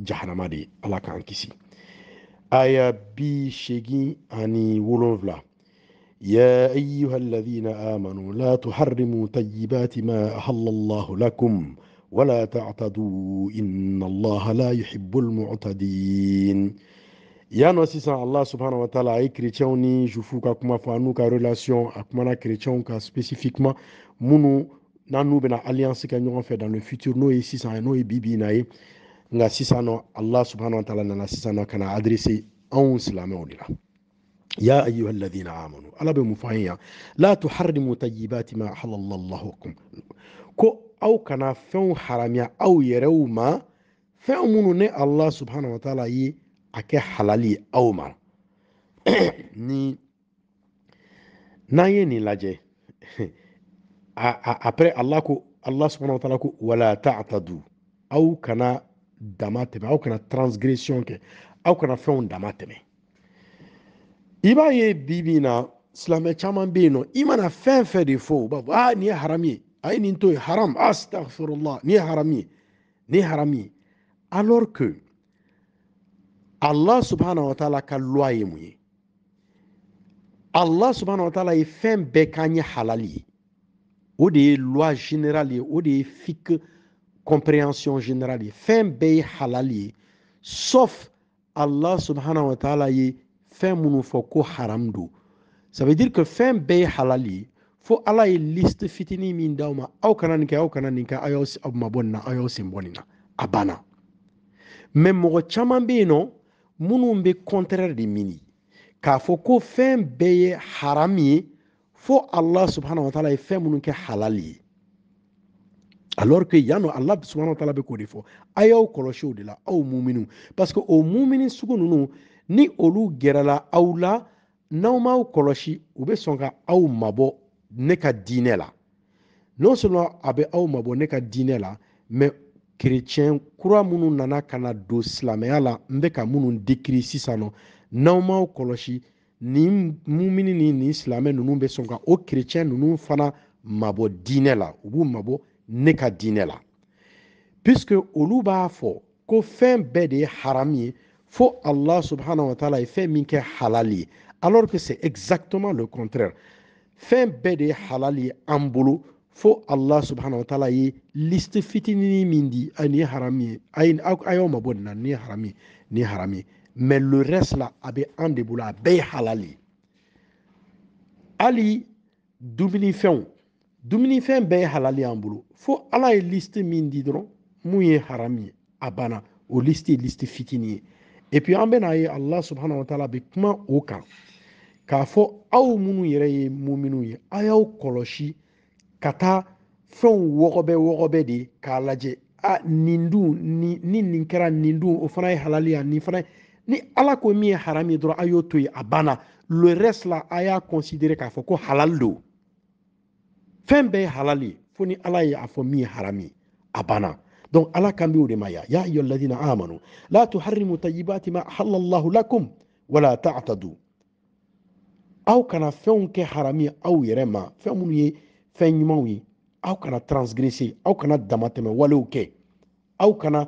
jahanamadɛ ala k'an kisi aya bi seegin ani wolonfila يا أيها الذين آمنوا لا تحرموا طيبات ما أحل الله لكم ولا تعتدوا إن الله لا يحب المعتدين y'a nɔ sisan allah subhana wa taala a ye kerecɛnw ni jufuw ka kuma fɔ an'u ka relation a kumana kerecɛnw ka spécifiquement minnu n'an n'u bɛna alliance kɛ ɲɔgɔn fɛ dans le futur n'o ye sisan n'o ye bibi na ye nka sisan nɔ allah subhanahu wa taala nana sisan nɔ ka na adrese anw silamɛw de la يا أيها الذين آمنوا ألا بمفاهيا لا تحرموا طيبات ما أحل الله لكم كو أو كنا فين حراميا أو يروا ما فين الله سبحانه وتعالى يي أكي حلالي أو ما ni n'an ye nin lajɛ après allah ko allah subhanahu wa taala ko wala ta'tadu dama tɛmɛ aw kana transgression kɛ aw kana fɛnw dama tɛmɛ i b'a ye bi bi in na silamɛ caman bɛ yen nɔ i mana fɛn fɛn de fɔ u b'a fɔ aa nin ye haramu ye a ye nin to yen haram astaghfirullah nin ye haramu ye nin ye haramu ye alors que allah subhanahu wa taala ka loi ye mun ye allah subhanahu wa taala ye fɛn bɛɛ k'an ye halali ye o de ye loi générale ye o de ye fiqh compréhension générale fin bey halali. sauf allah subhanahu wa taala yé, fin minnu foko ça veut dire que fin bey halali, fo liste fitini min dawma, au kananika, kana kananika, ayos aw kana ayos abana. aw y'aw abana. mabɔ nin contraire de mini k'a foko ko fin harami fo allah subhanahu wa taala yé fin halali. alors que yan nɔ ala wa taala bɛ k'o de fɔ a y'aw kɔlɔsi de la aw muminiw parce que o mumini sugu ninnu ni olu gɛrɛla aw la n'aw m'aw kɔlɔsi u bɛ sɔn ka aw mabɔ ne ka diinɛ la non seulement a bɛ aw mabɔ ne ka diinɛ la mais kerecɛn kura minnu nana ka don silamɛya la n bɛ ka minnu dekiri sisan nɔ n'aw m'aw kɔlɔsi nin mumini ni nin silamɛ ninnu bɛ sɔn ka o kerecɛn ninnu fana mabɔ diinɛ la u b'u mabɔ ne ka diinɛ la puisque olu b'a fɔ ko fɛn bɛɛ de ye fo allah subhanahu wa taala ye fɛn min kɛ halali alors que c'est exactement le contraire fɛn bɛɛ de ye halali ye fo allah subhanahu wa taala ye liste fitinini min di a nin ye haramu ye a y'aw mabɔ nin na nin ye mais le reste là a bɛ an de bolo a bɛɛ ye dumunifɛn bɛɛ ye halali y'an bolo fo ala ye liste min di dɔrɔn mun ye harami ye a banna o liste ye liste fitini ye et puis an bɛna ye allah subhanahu wa taala bɛ kuma o kan k'a fɔ aw minnu yɛrɛ ye muminu ye a y'aw kɔlɔsi ka taa fɛnw wɔgɔbɛ wɔgɔbɛ de k'a lajɛ a nin dun ni ni nin kɛra nin dun o fana ye halali ya nin fana ni ala ko min ye harami ye dɔrɔn a y'o to yen a banna le reste la a y'a considéré k'a fɔ ko halali don fembe halali ye fo ni ala harami abana don ala kan b'o de ya ya ayyuha amanu la tuharrimu tayyibati ma ahalla allahu lakum wala ta'tadu aw kana fɛnw kɛ harami aw yɛrɛ ma fɛn minnu ye fɛn ɲumanw ye aw kana transgrese aw kana damatɛmɛ walew kɛ aw kana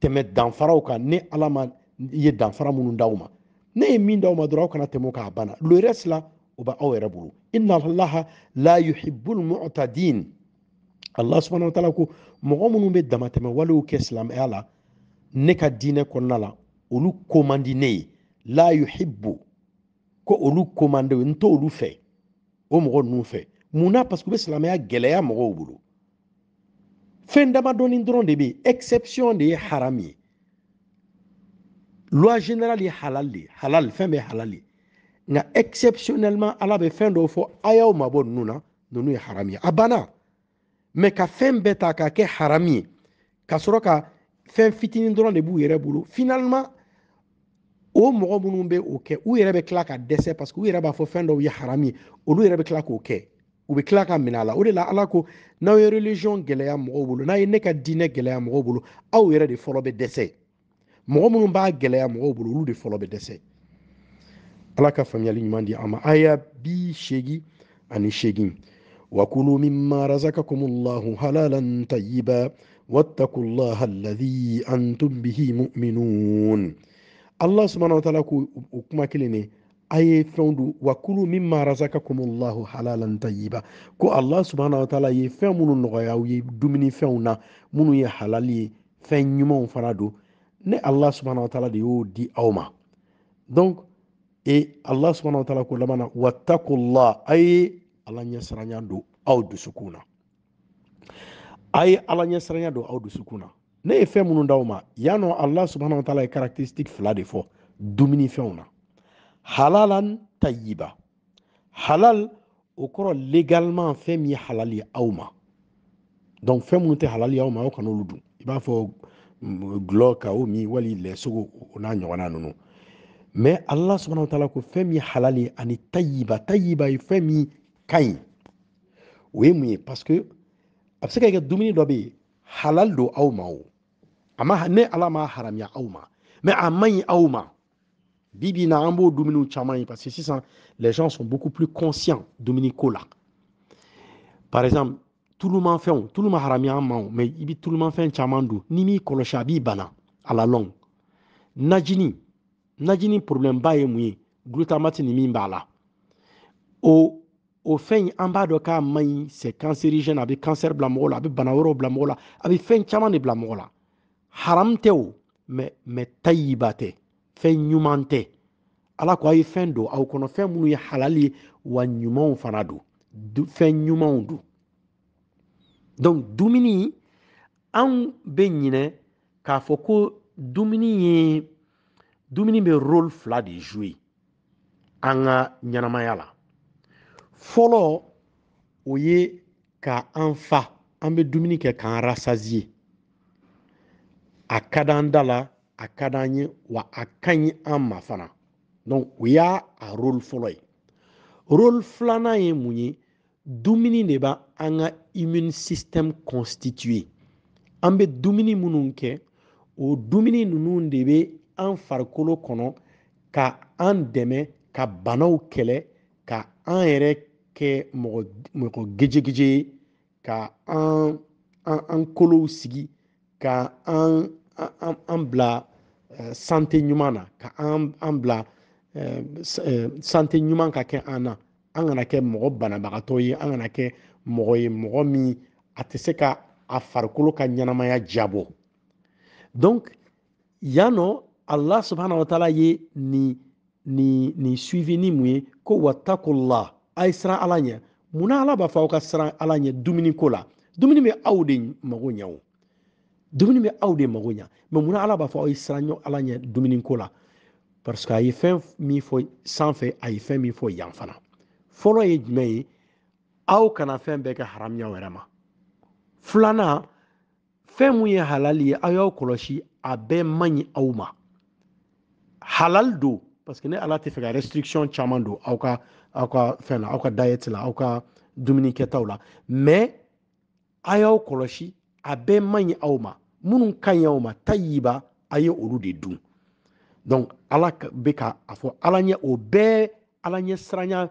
tɛmɛ danfaraw kan ne ala ma ye danfara minnu d'aw ne ye min d'aw ma kana tɛmɛ o le reste la uba awere bulu inna allaha la yuhibbul mu'tadin allah subhanahu wa ta'ala ko mɔgɔ minnu bɛ damatɛmɛ walew kɛ silamɛya la ne ka diinɛ kɔnɔna la olu ko man di ne ye la yuhibbu ko olu ko man di n t'olu fɛ o mɔgɔ ninnu fɛ munna parce que u bɛ silamɛya gɛlɛya mɔgɔw bolo fɛn damadɔni dɔrɔn de bɛ yen exception de ye haram ye loi générale ye halal de ye halal fɛn bɛ halal ye nka exceptionnellement ala bɛ fɛn dɔw fɔ a y'aw mabɔ ninnu na ninnu ye haramu ye a banna mɛ ka fɛn bɛɛ ta k'a kɛ haramu ye ka sɔrɔ ka fɛn fitinin dɔrɔn de b'u yɛrɛ bolo finalement o mɔgɔ minnu bɛ o kɛ u yɛrɛ bɛ tila ka dɛsɛ parce que u yɛrɛ b'a fɔ fɛn dɔw ye haramu ye olu yɛrɛ bɛ tila k'o kɛ u bɛ tila ka minɛ a la o de la ala ko n'aw ye religion gɛlɛya mɔgɔw bolo n'a ye ne ka diinɛ gɛlɛya mɔgɔw bolo aw yɛrɛ de fɔlɔ bɛ dɛsɛ mɔgɔ minnu b'a gɛlɛya mɔgɔw bolo olu de fɔlɔ bɛ dɛsɛ ala ka faamuyali ɲuman di an ma a bi seegin ani seegin wakulu mima razakakumullahu halalan tayiba wattakullaha alladhi antum bihi mu'minun allah subhanahu wa ta'ala ko o kuma kelen ne a ye fɛnw dun wakulu mima razakakumullahu halalan tayiba ko allah subhanahu wa ta'ala ye fɛn minnu nɔgɔya ye dumuni fɛnw na minnu ye halali ye fɛn ɲumanw fana don ne allah subhanahu wa ta'ala de y'o di aw ma donc e allah subhanahu wa taala ko laban na wattakullah a ye ala ɲɛsiranya don aw dusukun na a ye ala ɲɛsiranya don aw dusukun na ne ye fɛn minnu d'aw ma yannɔ allah subhanahu wa taala ye caractéristique fila de fɔ dumunifɛnw na halalan tayiba halal o kɔrɔ légalement fɛn min ye halali ye aw ma donc fɛn minnu tɛ halali ye aw ma aw kana dun i b'a fɔ gulɔ ka o min wali lɛsogo o n'a ɲɔgɔnna ninnu mais ala subahana taala ko fɛn min halali ani tayiba tayiba ye fɛn min ka ɲi o ye mun ye parce que a bɛ se ka kɛ dumuni dɔ halal don ma o ne ala ma haramiya aw ma mais a man aw ma Bibi na an b'o dumuniw caman parce que sisan les gens sont beaucoup plus conscients dumuni ko par exemple tulumafɛnw tulu ma haramiya an ma o mais i bɛ tulumafɛn caman dun n'i m'i kɔlɔsi a b'i bana a la longue najini najini ba ye mun ye glutamate ni min b'a la o o fɛn in an b'a dɔn k'a man ɲi c'est cancérigène a bɛ cancer bila mɔgɔ la a bɛ bana wɛrɛw bila mɔgɔ la a bɛ fɛn caman de bila mɔgɔ la haram tɛ o mɛ mɛ tayiba tɛ fɛn ɲuman tɛ ala ko a ye fɛn don aw kɔnɔ fɛn minnu ye halali ye wa ɲumanw fana don fɛn ɲumanw don donc dumuni anw bɛ ɲinɛ k'a fɔ ko dumuni ye dumuni bɛ role fila de jouer an ka ɲɛnamaya la fɔlɔ o ye ka an fa an bɛ dumuni kɛ k'an rasaziye a ka d'an da la a ka d'an ye wa a ka ɲi an ma fana donc o y'a a role fɔlɔ ye role filanan ye mun ye dumuni de bɛ an ka immune système constitué an bɛ dumuni minnu kɛ o dumuni ninnu de bɛ an farikolo kɔnɔ ka an dɛmɛ ka banaw kɛlɛ ka an yɛrɛ kɛ mɔgɔ gejegeje ye ka an an an kolow sigi ka an an an bila sante ɲuman na ka an an bila sante ɲuman ka kɛ an na an kana kɛ mɔgɔ banabagatɔ ye an kana kɛ mɔgɔ ye mɔgɔ min a tɛ se ka a farikolo ka ɲɛnamaya jabɔ donc yan allah subhanahu wa taala ye ni nin nin suivi ni mun ye ko wattakullah a ye siran ala ɲɛ munna ala b'a fɔ aw ka siran ala ɲɛ dumuniko la dumuni bɛ aw de mago ɲɛ o dumuni bɛ aw de mago ɲɛ mɛ munna ala b'a fɔ aw ye siran ala ɲɛ dumuniko la parce que a ye fɛn min fɔ sanfɛ a ye fɛn min fɔ yan fana fɔlɔ ye jumɛn ye aw kana fɛn bɛɛ kɛ haramuyaw yɛrɛ ma filanan fɛn mun ye halali ye aw y'aw kɔlɔsi a bɛɛ man ɲi aw ma halal do parce que ni ala te fɛ ka restriction caman don aw ka aw ka fɛn na aw ka diet la aw ka dumuni kɛtaw la mais a y'aw kɔlɔsi a bɛɛ man ɲi aw ma minnu ka ɲi aw ma tayiba a ye olu de dun donc ala bɛ ka a fɔ ala ɲɛ o bɛɛ ala ɲɛ siranya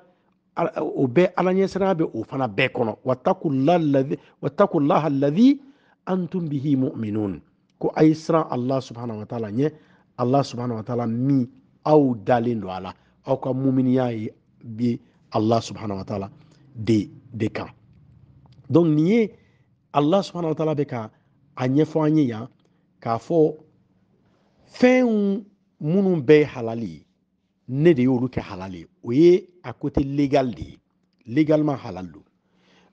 o bɛɛ ala ɲɛ siranya bɛ o fana bɛɛ kɔnɔ watakulaha ladhi antum bihi mu'minun ko a ye siran allah subhanahu wa ta'ala ɲɛ ala subahana wa taala min aw dalen don a la aw ka muminiya ye bi ala subahana wa taala de de kan donc nin ye ala subahana wa taala bɛ ka a ɲɛfɔ an ye yan k'a fɔ fɛnw minnu bɛɛ ye halali ye ne de y'olu kɛ halali ye o ye a côté légal de ye légalement halal don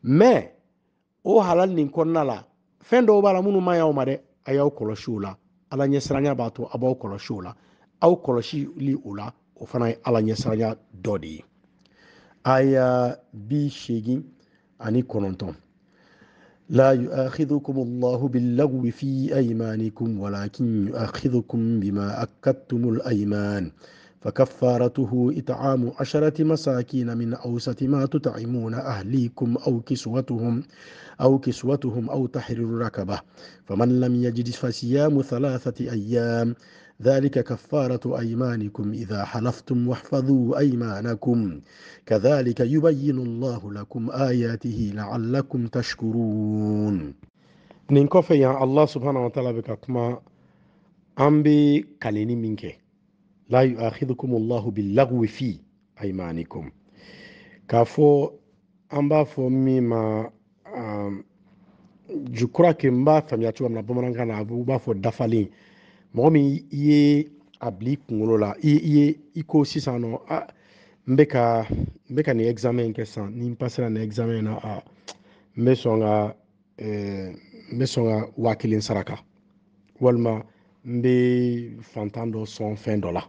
mais o halal nin kɔnɔna la fɛn dɔw b'a la minnu ma y'aw ma dɛ a y'aw kɔlɔsi o la ala ɲɛsiranya b'a to a b'aw kɔlɔsi o la aw kɔlɔsili o la o fana ye ala ɲɛsiranya dɔ de ye aya bi segin ani kɔnɔntɔn لا يؤاخذكم الله باللغو في أيمانكم ولكن يؤاخذكم بما أكدتم الأيمان فكفارته إطعام عشرة مساكين من أوسط ما تطعمون أهليكم أو كسوتهم أو كسوتهم أو تحرير ركبة فمن لم يجد فصيام ثلاثة أيام ذلك كفارة أيمانكم إذا حلفتم واحفظوا أيمانكم كذلك يبين الله لكم آياته لعلكم تشكرون نين الله سبحانه وتعالى بكاكما أمبي كاليني منكي la yuakhidhukum allahu billaghwi fi aymanikum k'a fɔ an b'a fɔ min ma um, je crois que n b'a faamuya cogoya min b'a fɔ dafalen mɔgɔ min i ye a bila i la i ye i ko sisan nɔ a n bɛ ka n bɛ ka nin examen kɛ sisan ni n pasera nin examen in na a n bɛ sɔn ka n bɛ sɔn ka waa kelen saraka walima n bɛ fantan dɔ sɔn fɛn dɔ la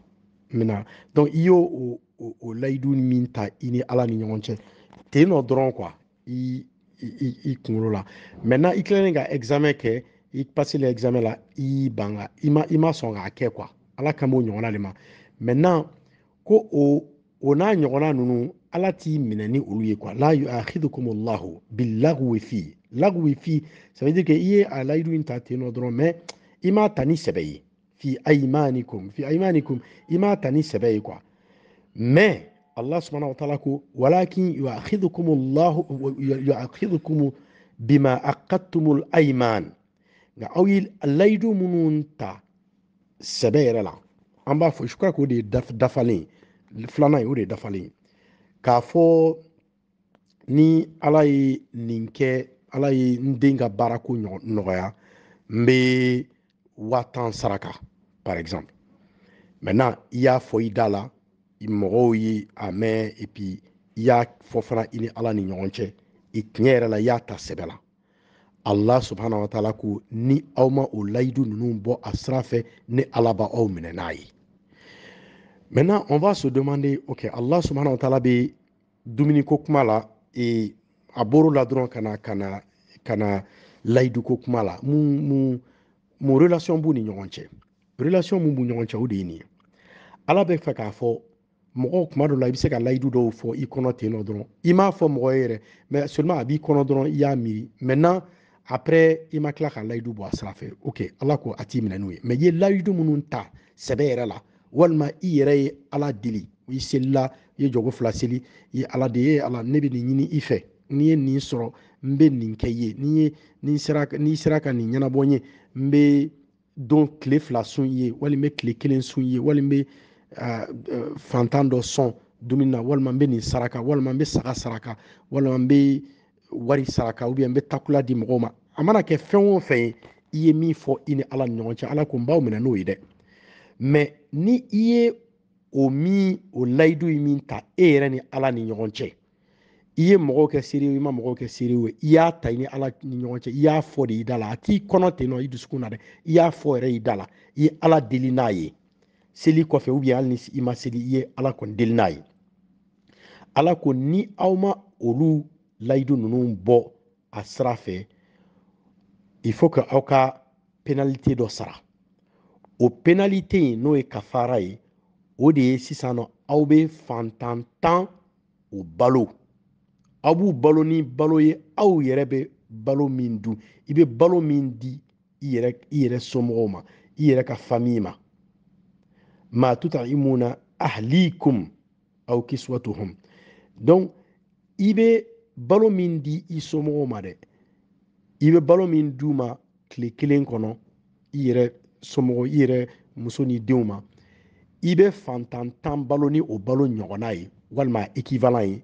min na i y'o o o, layidu min ta i ni ala ni ɲɔgɔn cɛ ten nɔ dɔrɔn kuwa i i i kunkolo la maintenant i tilalen ka examen kɛ i passe le examen la i ban ka i ma i ma sɔn k'a kɛ kuwa ala kan b'o ɲɔgɔnna de ma maintenant ko o o n'a ɲɔgɔnna ninnu ala t'i minɛ ni olu ye kuwa la yu'akhidukumullahu bilagwi fi lagwi fi ça veut dire que i ye a layidu in ta ten nɔ dɔrɔn mais i m'a ta ni sɛbɛ ye fi aymanikum fi aymanikum i m'a ta ni sɛbɛ yi kuwa mais allah subhanahu wa taala ko walakin yuakhidukum llahu yuakhidukum bima aqadtumul ayman nka aw ye layidu minnu ta sɛbɛ yɛrɛ la an b'a fɔ sukara ko de ye dafalen filanan ye o de ye dafalen k'a fɔ ni ala ye nin kɛ ala ye n den ka baarako nɔgɔya n bɛ waa tan saraka par exemple. Maintenant, il y'a a i là, il mɔgɔw et puis il y'a a fana il est à la la yata y'a ta allah subhanahu wa taala ku ni auma ou o layidu ninnu bɔ a sira fɛ ni à la maintenant on va se demander ok allah subhanahu wa taala bi dominique Kokmala et à la cana kana na kana na mou mou mou relation bou ni relation mun b'u ɲɔgɔn cɛ o de ye nin ye ala bɛ fɛ k'a fɔ mɔgɔw kuma dɔ la i bɛ se ka layidu dɔw fɔ i kɔnɔ ten nɔ dɔrɔn i m'a fɔ mɔgɔ ye yɛrɛ mɛ seulement a b'i kɔnɔ dɔrɔn i y'a miiri maintenant après i ma tila ka layidu bɔ a sira fɛ ok ala ko a t'i minɛ n'o ye mɛ i ye layidu minnu ta sɛbɛ yɛrɛ la walima i yɛrɛ ye ala deli i selila i ye jogo fila seli i ye ala de ye ala ne bɛ nin ɲini i fɛ n'i ye nin sɔrɔ n bɛ nin kɛ i ye n'i ye n'i sera n'i sera ka nin ɲɛnabɔ n ye n bɛ don tile fila sun i ye walima n bɛ tile kelen sun i ye walima n euh, bɛ euh, fantan dɔ sɔn dumuni na walima n bɛ nin saraka walima n bɛ saga saraka walima n bɛ wari saraka n bɛ takula di mɔgɔw ma a mana kɛ fɛn o fɛn ye i ye min fɔ i ni ala ni ɲɔgɔn cɛ ala ko n b'aw minɛ n'o ye dɛ mɛ ni i ye o min o layidu ye min ta e yɛrɛ ni ala ni ɲɔgɔn cɛ i ye mɔgɔw kɛ seerew i ma mɔgɔw kɛ seerew ye i y'a ta i ni ala ni ɲɔgɔn cɛ i y'a fɔ de i da la a t'i kɔnɔ ten nɔ i dusukun na dɛ i y'a fɔ yɛrɛ i da la i ye ala deli n'a ye seli kɔfɛ ubiyɛn hali ni i ma seli i ye ala kɔni deli n'a ye ala ko ni aw ma olu layidu ninnu bɔ a sira fɛ il faut que aw ka pénalité dɔ sara o pénalité in n'o ye kafara ye o de ye sisan nɔ aw bɛ fantan tan o balo aw b'u balo ni balo ye aw yɛrɛ bɛ balo min dun i bɛ balo min di i yɛrɛ somɔgɔw ma i yɛrɛ ka fami ma maa tuta i mun na ahlikum aw kiswatuhum donc i bɛ balo min di i somɔgɔw ma dɛ i bɛ balo min u ma tile kelen kɔnɔ i yɛrɛ somɔgɔ i yɛrɛ muso ni denw ma i bɛ fantan tan balo ni o balo ɲɔgɔnna ye walima ekiwalan ye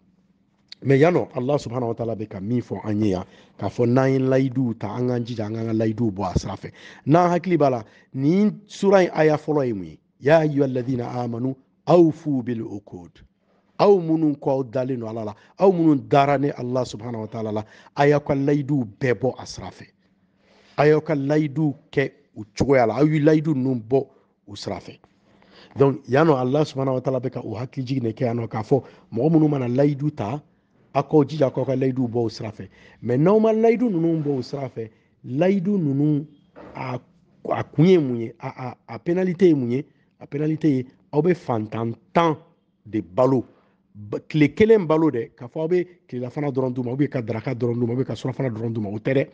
mɛ yan nɔ ala subahana wa taala bɛ ka min fɔ an ye yan k'a fɔ n'an ye layiduw ta an k'an jija an k'an ka layiduw bɔ a sira fɛ n'an hakili b'a la nin sura in aya fɔlɔ ye mun ye ya ayyuha alladhina amanu awfu bil uqud aw minnu ko aw dalen don ala la aw minnu dara ni ala subahana wa taala la a y'aw ka layiduw bɛɛ bɔ a sira fɛ a y'aw ka layiduw kɛ o cogoya la aw ye layidu ninnu bɔ o sira fɛ donc yan nɔ ala subahana wa taala bɛ ka o hakili jigin de kɛ yan nɔ k'a fɔ mɔgɔ minnu mana layidu ta a k'aw jija k'aw ka layidu bɔ o sira fɛ n'aw ma layidu ninnu bɔ o sira fɛ layidu ninnu a a kun ye mun ye a a penalite ye mun ye a penalite ye aw bɛ fantan tan de balo tile kelen balo dɛ k'a fɔ aw bɛ tilelafana dɔrɔn d'u ma ka daraka dɔrɔn d'u ma ka surafana dɔrɔn d'u ma o tɛ dɛ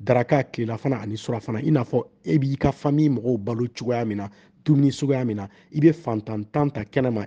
daraka tilelafana ani surafana i n'a fɔ e b'i ka fami mɔgɔw balo cogoya min na dumuni suguya min na i bɛ fantan tan ta kɛnɛ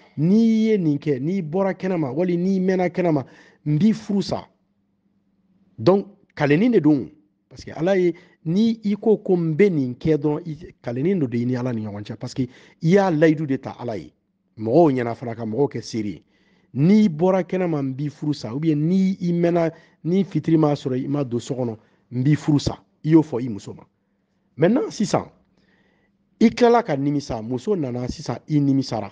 n'i ye nin kɛ n'i bɔra kɛnɛma wali n'i mɛnna kɛnɛma n b'i furu sa donc kalenni de don parce que ala ye ni i ko ko n bɛ nin kɛ dɔrɔn kalenni dɔ de i ni ala ni ɲɔgɔn cɛ parce que i y'a layidu de ta ala ye mɔgɔw ɲɛna fana ka mɔgɔw kɛ seere ye n'i bɔra kɛnɛma n b'i furu sa oubien ni i mɛnna ni fitiri m'a sɔrɔ i ma don so kɔnɔ n b'i furu sa i y'o fɔ i muso ma maintenant sisan i tilala ka nimisa muso nana sisan i nimisara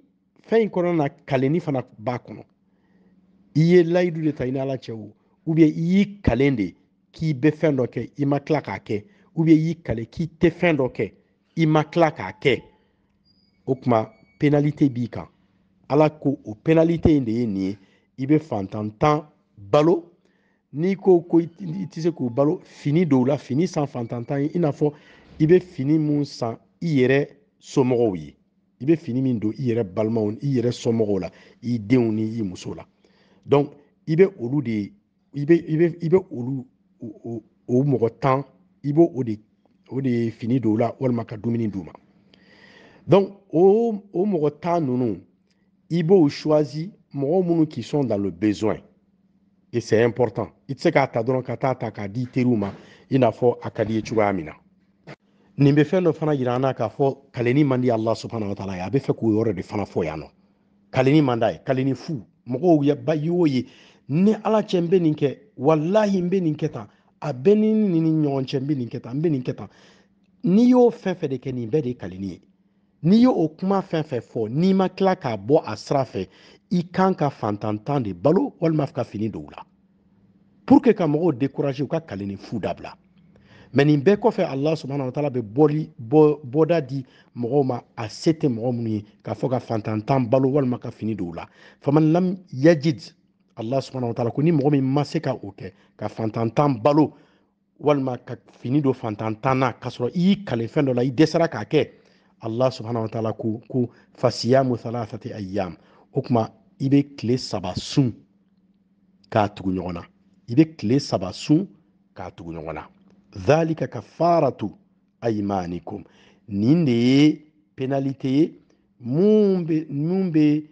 fɛn kɔnɔna kaleni fana b'a kɔnɔ i ye layidu de ta i ni ala cɛ o i y'i kalen de k'i bɛ fɛn dɔ kɛ i ma tila k'a kɛ i y'i kale k'i tɛ fɛn dɔ kɛ i ma tila k'a kɛ o tuma penalite b'i kan ala ko o penalite in de ye nin ye i bɛ fantan tan balo n'i ko ko i tɛ se k'u balo fini dɔw la fini san fantan tan ye i n'a fɔ i bɛ fini mun san i yɛrɛ somɔgɔw ye i bɛ fini min don i yɛrɛ balimaw i yɛrɛ somɔgɔw la i denw ni i muso la donc i bɛ olu de i bɛ i bɛ i bɛ olu o mɔgɔ tan i b'o o de o de fini don u la walima ka dumuni d'u ma donc o o mɔgɔ tan ninnu i b'o suwazi mɔgɔ minnu qui sont dans le besoin et c'est important i tɛ se k'a ta dɔrɔn ka taa ta k'a di i teriw ma i n'a fɔ a ka d'i ye cogoya min na nin bɛ fɛn dɔ fana jira an na k'a fɔ kaleni man di ala subahana wa taala ye a bɛ fɛ k'o yɔrɔ de fana fɔ yan nɔ kaleni man d'a ye kaleni fu mɔgɔw ye ba ye o ye ni ala cɛ n bɛ nin kɛ walahi n bɛ nin kɛ tan a bɛ ni ni ni ɲɔgɔn cɛ n bɛ nin kɛ tan n bɛ nin kɛ tan n'i y'o fɛn fɛn de kɛ nin bɛɛ de ye kaleni ye n'i y'o o kuma fɛn fɛn fɔ n'i ma tila k'a bɔ a sira fɛ i kan ka fantan tan de balo walima ka fini don u la pour que ka mɔgɔw décourager u ka kaleni fu dabila mɛ nin bɛɛ kɔfɛ ala subahana wataala bɛ bɔli bɔ bɔda di mɔgɔw ma a se tɛ mɔgɔ minnu ye k'a fɔ ka fantantan balo walima ka fini don u la faman lam yajid ala subahana wataala ko ni mɔgɔ min ma se ka o kɛ ka fantantan balo walima ka fini don fantantan na k'a sɔrɔ i y'i kale fɛn dɔ la i dɛsɛra k'a kɛ ala subahana wataala ko ko fasiyamu thalathati ayyam o kuma i bɛ tile saba sun k'a tugu ɲɔgɔn na i bɛ tile saba sun k'a tugu ɲɔgɔn na dhalika kafaratu aimanikum nindeye penalite ye mumbe mumbe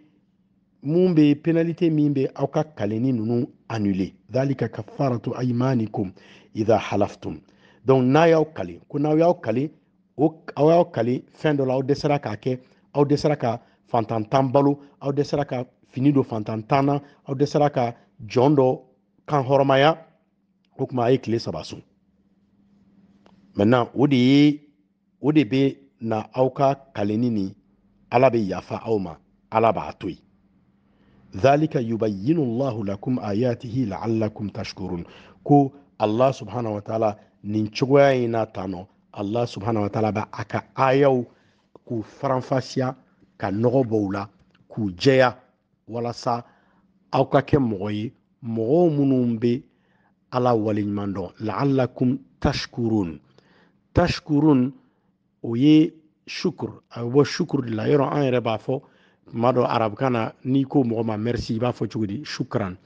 mumbe penalite min be aw ka kaleni nunu annule dhalika kafaratu aimanikum idha halaftum donc n'a y'aw kale ko n'aw y'aw kale aw y'aw kale fɛn dɔ la aw dɛsɛra k'a kɛ aw dɛsɛra ka fantantan balo aw dɛsɛra ka fini do fantantan na aw dɛsɛra ka jɔn dɔ kan hɔrɔmaya o kuma a ye tile saba sun maintenant o de ye o de bɛ na aw ka kalenni ni ala bɛ yafa aw ma ala b'a to yen dhalika yubayinu llahu lakum ayatihi laallakum tashkurun ko allah subhanahu wa taala nin cogoya in na tan nɔ allah subhanahu wa taala bɛ a ka ayaw k'u faranfasiya ka nɔgɔ bɔ u la k'u jɛya walasa aw ka kɛ mɔgɔ ye mɔgɔ minnu bɛ ala waleɲuman dɔn laallakum tashkurun tashkurun o ye shukur a bɛ bɔ shukur de la yɔrɔ an yɛrɛ b'a fɔ tuma dɔ arabukan na n'i ko mɔgɔ ma merci i b'a fɔ cogo di shukran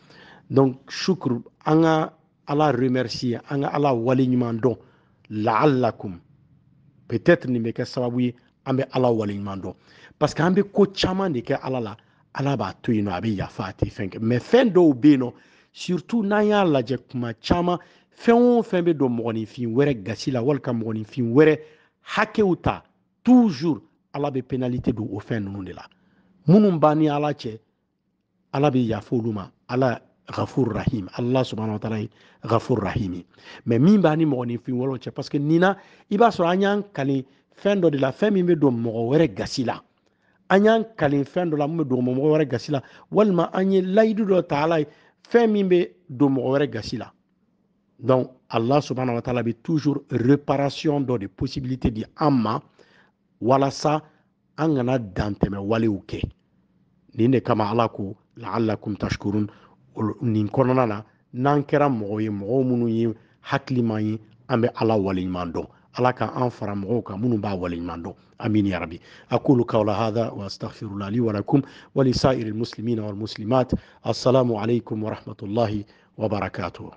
donc shukur an ka ala remercier an ka ala waleɲuman dɔn laalakum peut-être nin bɛ kɛ sababu ye an bɛ ala waleɲuman dɔn parce que an bɛ ko caman de kɛ ala la ala b'a to yen nɔ a bɛ yafa a tɛ fɛn kɛ mais fɛn dɔw bɛ yen nɔ surtout n'an y'a lajɛ kuma caman fɛn o fɛn bɛ don mɔgɔninfin wɛrɛ gasi la wali ka mɔgɔninfin wɛrɛ hakɛw ta toujours ala bɛ pénalité don o fɛn ninnu de la minnu b'an ni ala cɛ ala bɛ yafa olu ma ala ghafur rahim ala subhanahu wa taala ye ghafur rahimi mɛ min b'a ni mɔgɔninfin wɛrɛw cɛ parce que nin na i b'a sɔrɔ an y'an kale fɛn dɔ de la fɛn min bɛ don mɔgɔ wɛrɛ gasi la an y'an kale fɛn dɔ la min bɛ don mɔgɔ wɛrɛ gasi la walima an ye layidu dɔ ta ala ye fɛn min bɛ don mɔgɔ wɛrɛ gasi la Donc, Allah subhanahu wa ta'ala avait toujours réparation dans des possibilités di amma wala sa an kana dantɛmɛ walew kɛ nin de kama ala ko la'allakum tashkurun nin kɔnɔna na n'an kɛra mɔgɔ ye mɔgɔ minnu ye hakiliman ye an bɛ ala waleɲuman dɔn ala ka an fara mɔgɔw kan minnu b'a waleɲuman dɔn amin ya rabi aqulu kawla hadha wa astaghfirullah li wa lakum wa li sa'iril muslimina wal muslimat assalamu alaikum wa rahmatullahi wa barakatuh